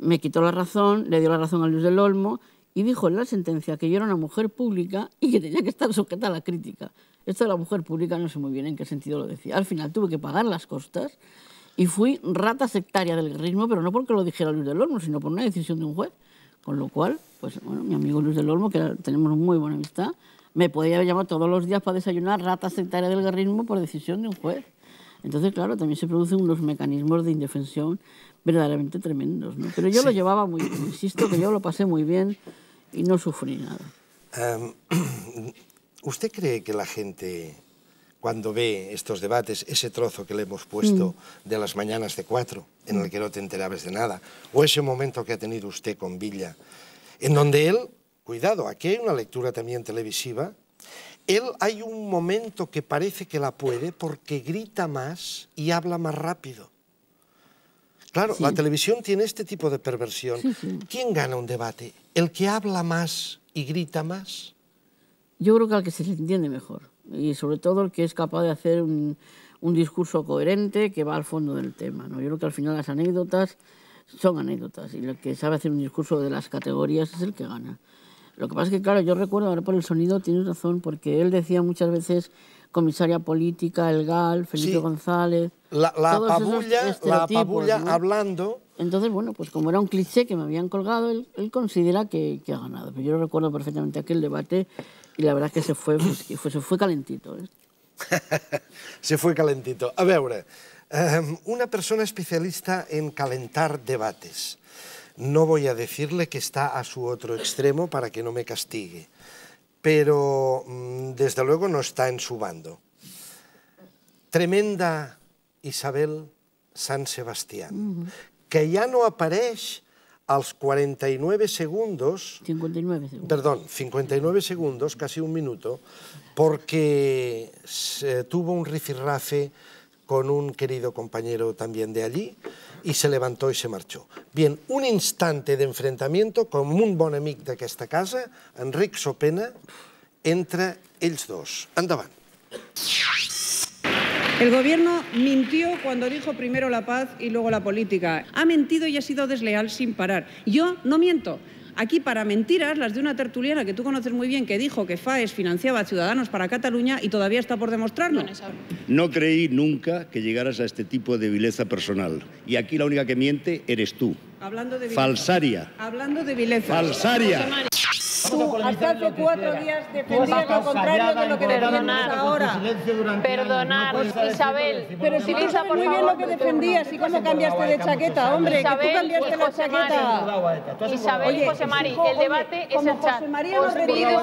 me quitó la razón, le dio la razón a Luis del Olmo y dijo en la sentencia que yo era una mujer pública y que tenía que estar sujeta a la crítica. Esto de la mujer pública no sé muy bien en qué sentido lo decía. Al final tuve que pagar las costas y fui rata sectaria del guerrismo, pero no porque lo dijera Luis del Olmo, sino por una decisión de un juez. Con lo cual, pues bueno, mi amigo Luis del Olmo, que tenemos muy buena amistad, me podía llamar todos los días para desayunar rata sectaria del guerrismo por decisión de un juez. Entonces, claro, también se producen unos mecanismos de indefensión verdaderamente tremendos. Pero yo lo llevaba muy bien, insisto que yo lo pasé muy bien y no sufrí nada. Em, ¿Usted cree que la gente, cuando ve estos debates, ese trozo que le hemos puesto mm. de las mañanas de cuatro, en el mm. que no te enterabas de nada, o ese momento que ha tenido usted con Villa, en donde él, cuidado, aquí hay una lectura también televisiva, él hay un momento que parece que la puede porque grita más y habla más rápido. Claro, la televisión tiene este tipo de perversión. ¿Quién gana un debate? ¿El que habla más y grita más? Yo creo que al que se entiende mejor. Y sobre todo el que es capaz de hacer un, discurso coherente que va al fondo del tema. ¿no? Yo creo que al final las anécdotas son anécdotas. Y el que sabe hacer un discurso de las categorías es el que gana. Lo que pasa es que, claro, yo recuerdo, ahora por el sonido tienes razón, porque él decía muchas veces Comisaria política, el GAL, Felipe González. La, la la hablando. Entonces, bueno, pues como era un cliché que me habían colgado, él, considera que, ha ganado. Pero yo recuerdo perfectamente aquel debate y la verdad es que se fue, pues, fue fue calentito. ¿eh? se fue calentito. A ver... eh, una persona especialista en calentar debates. No voy a decirle que está a su otro extremo para que no me castigue pero mm, desde luego no está en su bando. Tremenda Isabel San Sebastián, que ya no aparece a los 49 segundos... 59 segundos. Perdón, 59 segundos, casi un minuto, porque eh, tuvo un rifirrafe con un querido compañero también de allí y se levantó y se marchó. Bien, un instante de enfrentamiento con un buen amigo de esta casa, Enric Sopena, entre ellos dos. ¡Andaban! El gobierno mintió cuando dijo primero la paz y luego la política. Ha mentido y ha sido desleal sin parar. Yo no miento aquí para mentiras, las de una tertuliana que tú conoces muy bien, que dijo que FAES financiaba a Ciudadanos para Cataluña y todavía está por demostrarlo. No creí nunca que llegaras a este tipo de vileza personal. Y aquí la única que miente eres tú. Hablando de Falsaria. Hablando de vileza. Falsaria. Tú hasta hace cuatro días defendías lo contrario de lo que defendemos ahora. Perdonar, pues, Isabel. Pero si sabes muy bien lo que defendías y cómo pues cambiaste de chaqueta, hombre, que tú cambiaste pues la chaqueta. Isabel, José Mari, el debate es el chat. José María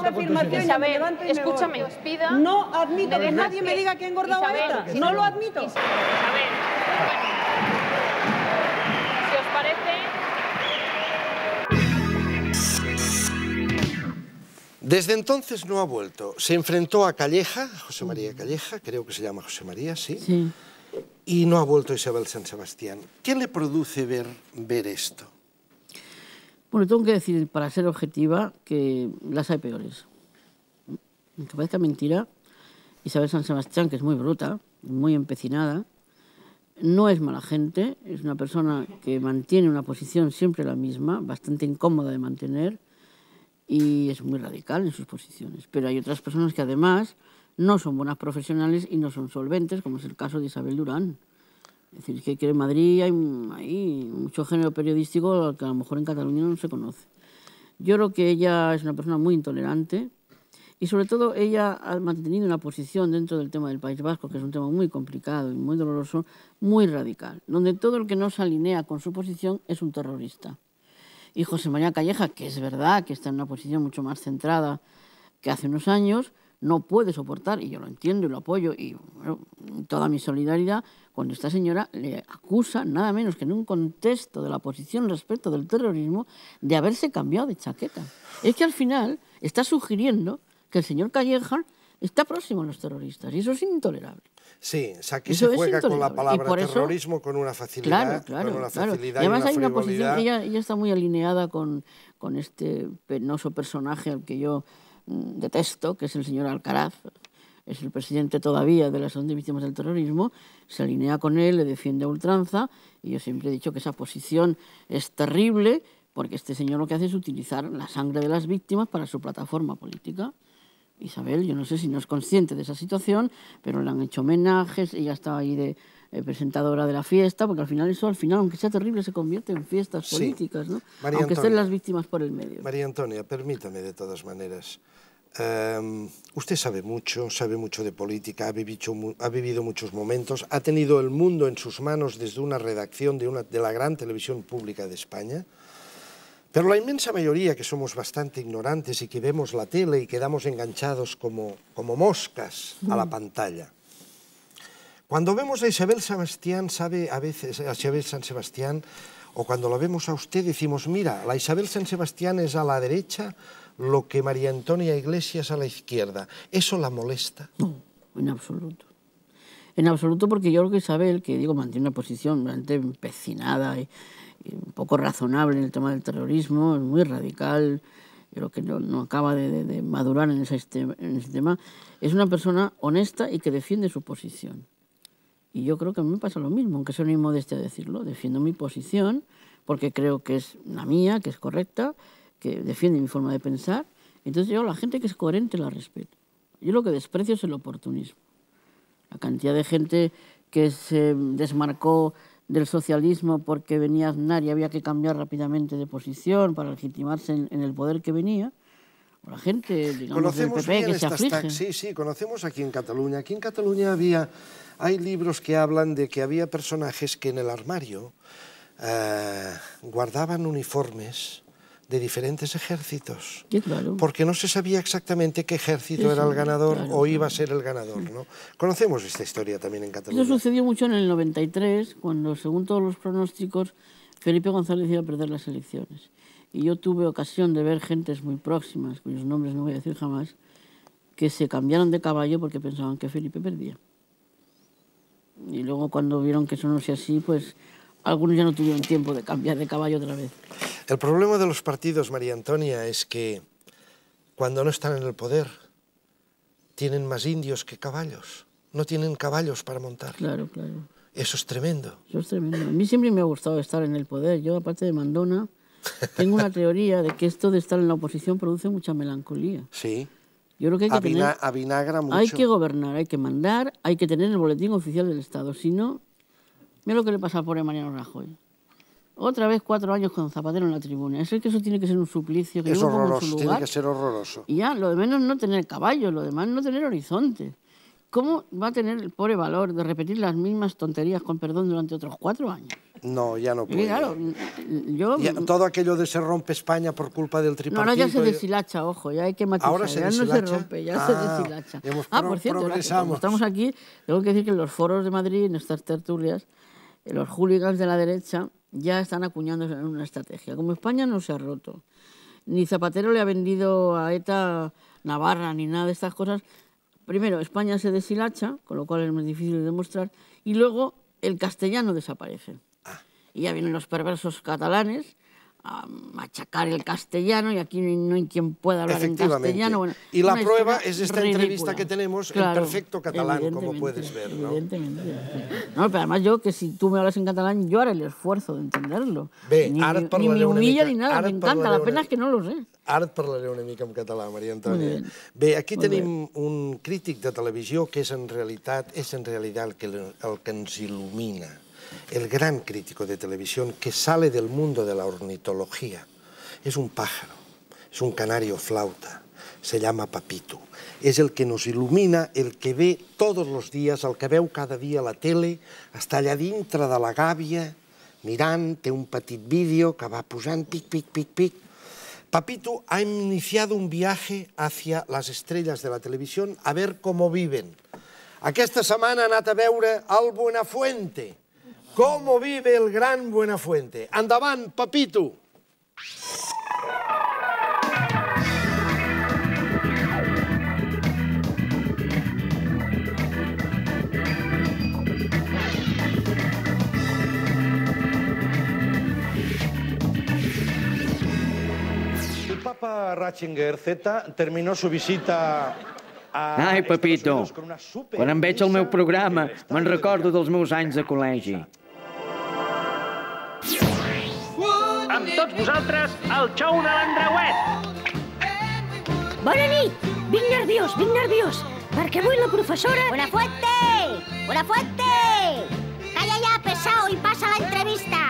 afirmación Isabel, escúchame, No admito que nadie me diga que he engordado a No lo admito. Desde entonces no ha vuelto. Se enfrentó a Calleja, José María Calleja, creo que se llama José María, ¿sí? Y no ha vuelto Isabel San Sebastián. ¿Qué le produce ver, ver esto? Bueno, tengo que decir, para ser objetiva, que las hay peores. Aunque parezca mentira, Isabel San Sebastián, que es muy bruta, muy empecinada, no es mala gente, es una persona que mantiene una posición siempre la misma, bastante incómoda de mantener, y es muy radical en sus posiciones. Pero hay otras personas que además no son buenas profesionales y no son solventes, como es el caso de Isabel Durán. Es decir, que quiere en Madrid hay, hay mucho género periodístico que a lo mejor en Cataluña no se conoce. Yo creo que ella es una persona muy intolerante y sobre todo ella ha mantenido una posición dentro del tema del País Vasco, que es un tema muy complicado y muy doloroso, muy radical, donde todo el que no se alinea con su posición es un terrorista y José María Calleja, que es verdad que está en una posición mucho más centrada que hace unos años, no puede soportar, y yo lo entiendo y lo apoyo, y toda mi solidaridad, cuando esta señora le acusa, nada menos que en un contexto de la posición respecto del terrorismo, de haberse cambiado de chaqueta. Es que al final está sugiriendo que el señor Calleja está próximo a los terroristas, y eso es intolerable. Sí, se juega con la palabra terrorismo con una facilidad. Claro, claro. Y además hay una posición, ella, ella está muy alineada con, este penoso personaje al que yo mm, detesto, que es el señor Alcaraz, es el presidente todavía de la Asociación de Víctimas del Terrorismo, se alinea con él, le defiende a ultranza, y yo siempre he dicho que esa posición es terrible, porque este señor lo que hace es utilizar la sangre de las víctimas para su plataforma política. Isabel, yo no sé si no es consciente de esa situación, pero le han hecho homenajes, ella estaba ahí de eh, presentadora de la fiesta, porque al final eso, al final, aunque sea terrible, se convierte en fiestas políticas, ¿no? aunque estén las víctimas por el medio. María Antonia, permítame de todas maneras. Em, usted sabe mucho, sabe mucho de política, ha vivido, muchos momentos, ha tenido el mundo en sus manos desde una redacción de la gran televisión pública de España. Pero la inmensa mayoría que somos bastante ignorantes y que vemos la tele y quedamos enganchados como, como moscas a la mm. pantalla. Cuando vemos a Isabel Sebastián, sabe a veces a Isabel San Sebastián, o cuando la vemos a usted decimos, mira, la Isabel San Sebastián es a la derecha, lo que María Antonia Iglesias a la izquierda. ¿Eso la molesta? No, en absoluto. En absoluto porque yo creo que Isabel, que digo, mantiene una posición bastante empecinada y un poco razonable en el tema del terrorismo, es muy radical, creo que no, acaba de, madurar en ese, este, en tema, es una persona honesta y que defiende su posición. Y yo creo que a mí me pasa lo mismo, aunque sea una inmodestia decirlo, defiendo mi posición porque creo que es la mía, que es correcta, que defiende mi forma de pensar. Entonces yo la gente que es coherente la respeto. Yo lo que desprecio es el oportunismo. La cantidad de gente que se desmarcó del socialismo porque venía Aznar y había que cambiar rápidamente de posición para legitimarse en, el poder que venía, la gente, digamos, conocemos del PP que se Sí, sí, conocemos aquí en Cataluña. Aquí en Cataluña había, hay libros que hablan de que había personajes que en el armario eh, guardaban uniformes de diferentes ejércitos, porque no se sabía exactamente qué ejército era el ganador o iba a ser el ganador. ¿no? Conocemos esta historia también en Cataluña. Eso sucedió mucho en el 93, cuando, según todos los pronósticos, Felipe González iba a perder las elecciones. Y yo tuve ocasión de ver gentes muy próximas, cuyos nombres no voy a decir jamás, que se cambiaron de caballo porque pensaban que Felipe perdía. Y luego cuando vieron que eso no sea así, pues algunos ya no tuvieron tiempo de cambiar de caballo otra vez. El problema de los partidos, María Antonia, es que cuando no están en el poder tienen más indios que caballos. No tienen caballos para montar. Claro, claro. Eso es tremendo. Eso es tremendo. A mí siempre me ha gustado estar en el poder. Yo, aparte de Mandona, tengo una teoría de que esto de estar en la oposición produce mucha melancolía. Sí. Yo creo que hay que mucho. Hay que gobernar, hay que mandar, hay que tener el boletín oficial del Estado. Si no, mira lo que le pasa por pobre Mariano Rajoy. Otra vez cuatro años con Zapatero en la tribuna. Eso es que eso tiene que ser un suplicio. Que es horroroso, tiene que ser horroroso. Y ya, lo de menos no tener caballo, lo demás no tener horizonte. ¿Cómo va a tener el pobre valor de repetir las mismas tonterías con perdón durante otros cuatro años? No, ya no puede. Claro, yo... todo aquello de se rompe España por culpa del tripartito... No, ahora ya se deshilacha, ojo, ya hay que matizar. Ahora se ya deshilacha? no se rompe, ya se ah, deshilacha. ah, por cierto, estamos aquí, tengo que decir que en los foros de Madrid, en estas tertulias, los hooligans de la derecha ya están acuñando una estrategia. Como España no se ha roto, ni Zapatero le ha vendido a ETA Navarra ni nada de estas cosas. Primero, España se deshilacha, con lo cual es más difícil de demostrar, y luego el castellano desaparece. Ah. Y ya vienen los perversos catalanes a machacar el castellano y aquí no hay quien pueda hablar en castellano. Bueno, y la prueba es esta ridícula. entrevista que tenemos claro, en perfecto catalán, como puedes ver. ¿no? Evidentemente. No, pero además yo, que si tú me hablas en catalán, yo haré el esfuerzo de entenderlo. Bé, ni, ara ni, ni me humilla ni nada, encanta, la pena una... que no lo sé. Ara et parlaré una mica en català, Maria Antònia. Bé, aquí Molt tenim bé. un crític de televisió que és en realitat, és en realitat el que, el que ens il·lumina el gran crítico de televisión que sale del mundo de la ornitología. Es un pájaro, es un canario flauta, se llama Papito. Es el que nos ilumina, el que ve todos los días, al que ve cada día la tele, hasta allá dentro de la gavia mirante un petit vídeo que va posant pic, pic, pic, pic. Papito ha iniciado un viaje hacia las estrellas de la televisión a ver cómo viven. Aquí esta ha anat a veure el Buenafuente, cómo vive el gran Buenafuente. Andaban, papito. Papa Ratzinger Z terminó su visita a... Ai, Pepito, quan em veig al meu programa me'n recordo dels meus anys de col·legi. tots vosaltres el xou de l'Andreuet. Bona nit! Vinc nerviós, vinc nerviós, perquè avui la professora... Una fuente! Calla ja, pesao, i passa l'entrevista.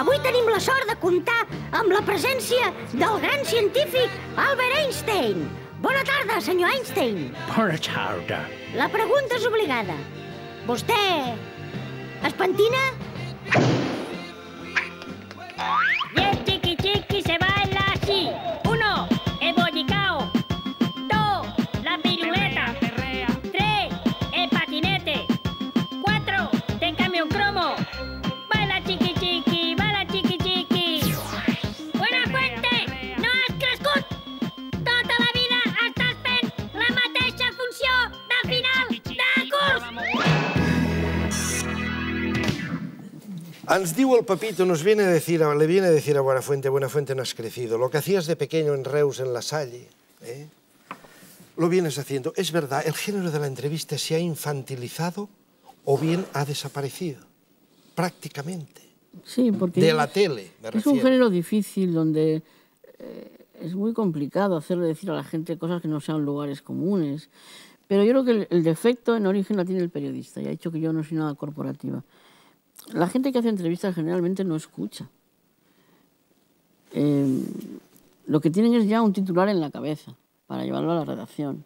Avui tenim la sort de comptar amb la presència del gran científic Albert Einstein. Bona tarda, senyor Einstein. Bona tarda. La pregunta és obligada. Vostè es pentina? やって Hans diu el nos viene a decir, le viene a decir a Buenafuente, Buenafuente no has crecido, lo que hacías de pequeño en Reus, en La Salle, ¿eh? lo vienes haciendo. Es verdad, el género de la entrevista se ha infantilizado o bien ha desaparecido, prácticamente. Sí, porque... De la tele, me refiero. Es un género difícil donde... Eh, es muy complicado hacerle decir a la gente cosas que no sean lugares comunes. Pero yo creo que el, defecto en origen la tiene el periodista. Ya ha dicho que yo no soy nada corporativa la gente que hace entrevistas generalmente no escucha. Em, lo que tienen es ya un titular en la cabeza para llevarlo a la redacción.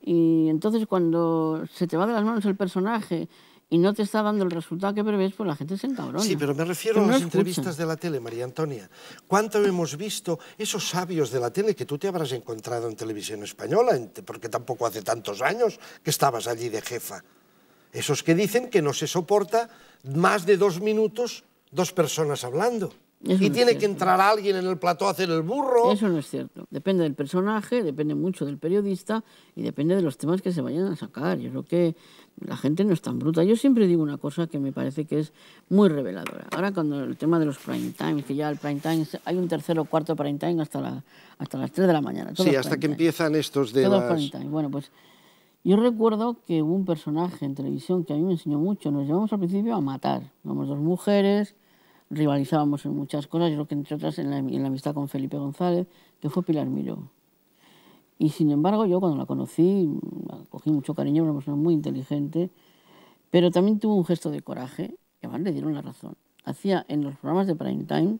Y entonces cuando se te va de las manos el personaje y no te está dando el resultado que prevés, pues la gente se encabrona. Sí, pero me refiero a las entrevistas de la tele, María Antonia. ¿Cuánto hemos visto esos sabios de la tele que tú te habrás encontrado en televisión española? Porque tampoco hace tantos años que estabas allí de jefa. Esos que dicen que no se soporta más de dos minutos dos personas hablando. y tiene que entrar alguien en el plató a hacer el burro. Eso no es cierto. Depende del personaje, depende mucho del periodista y depende de los temas que se vayan a sacar. Yo creo que la gente no es tan bruta. Yo siempre digo una cosa que me parece que es muy reveladora. Ahora cuando el tema de los prime time, que ya el prime time, hay un tercer o cuarto prime time hasta, la, hasta las 3 de la mañana. sí, hasta que empiezan estos de prime time. Bueno, pues yo recuerdo que hubo un personaje en televisión que a mí me enseñó mucho. Nos llevamos al principio a matar. Éramos dos mujeres, rivalizábamos en muchas cosas. Yo creo que entre otras en la, amistad con Felipe González, que fue Pilar Miró. Y sin embargo, yo cuando la conocí, la cogí mucho cariño, una persona muy inteligente, pero también tuvo un gesto de coraje, que además le dieron la razón. Hacía en los programas de prime time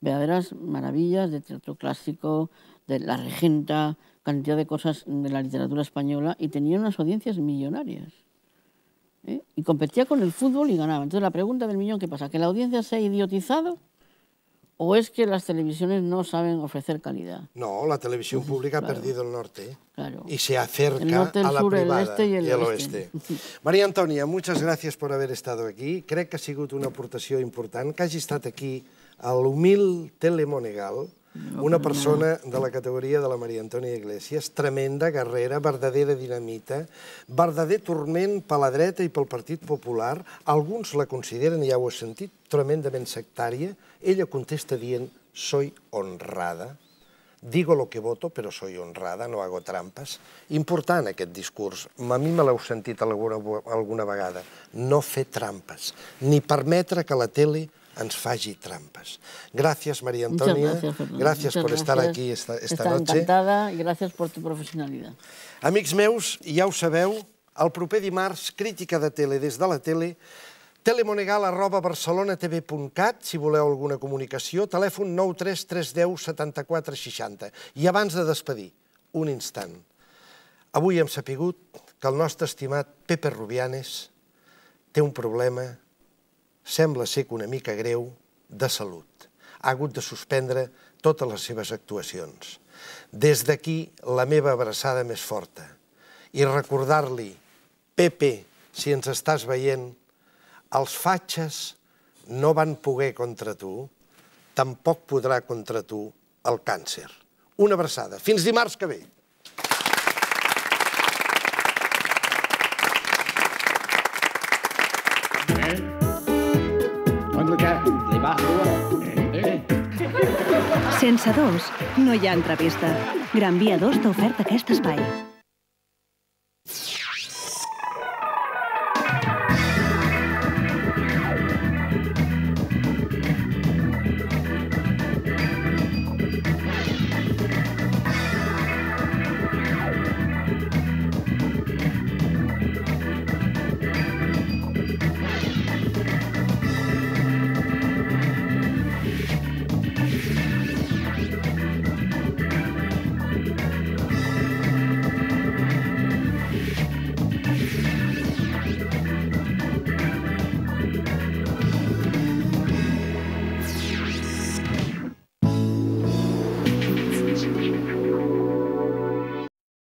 verdaderas maravillas de teatro clásico, de la regenta, cantidad de cosas de la literatura española y tenía unas audiencias millonarias. ¿eh? Y competía con el fútbol y ganaba. Entonces la pregunta del millón, ¿qué pasa? ¿Que la audiencia se ha idiotizado? ¿O es que las televisiones no saben ofrecer calidad? No, la televisión pública ha perdido el norte ¿eh? claro. y se acerca el norte, el sur, el este y el, oeste. María Antonia, muchas gracias por haber estado aquí. Creo que ha sido una aportación importante que hayas estado aquí al humil Telemonegal, Una persona de la categoria de la Maria Antònia Iglesias, tremenda guerrera, verdadera dinamita, verdader torment per la dreta i pel Partit Popular. Alguns la consideren, ja ho he sentit, tremendament sectària. Ella contesta dient, soy honrada, digo lo que voto, pero soy honrada, no hago trampas. Important aquest discurs, a mi me l'heu sentit alguna, alguna vegada. No fer trampes, ni permetre que la tele ens faci trampes. Gràcies, Maria Antonia. Muchas gracias, por estar gracias. aquí esta, esta Está noche. encantada i gràcies per tu professionalitat. Amics meus, ja ho sabeu, el proper dimarts, crítica de tele des de la tele, telemonegal arroba barcelonatv.cat, si voleu alguna comunicació, telèfon 93310 7460. I abans de despedir, un instant. Avui hem sapigut que el nostre estimat Pepe Rubianes té un problema sembla ser que una mica greu de salut. Ha hagut de suspendre totes les seves actuacions. Des d'aquí, la meva abraçada més forta. I recordar-li, Pepe, si ens estàs veient, els fatxes no van poder contra tu, tampoc podrà contra tu el càncer. Una abraçada. Fins dimarts que ve. pública de eh, eh. Sense dos, no hi ha entrevista. Gran Via 2 t'ha ofert aquest espai.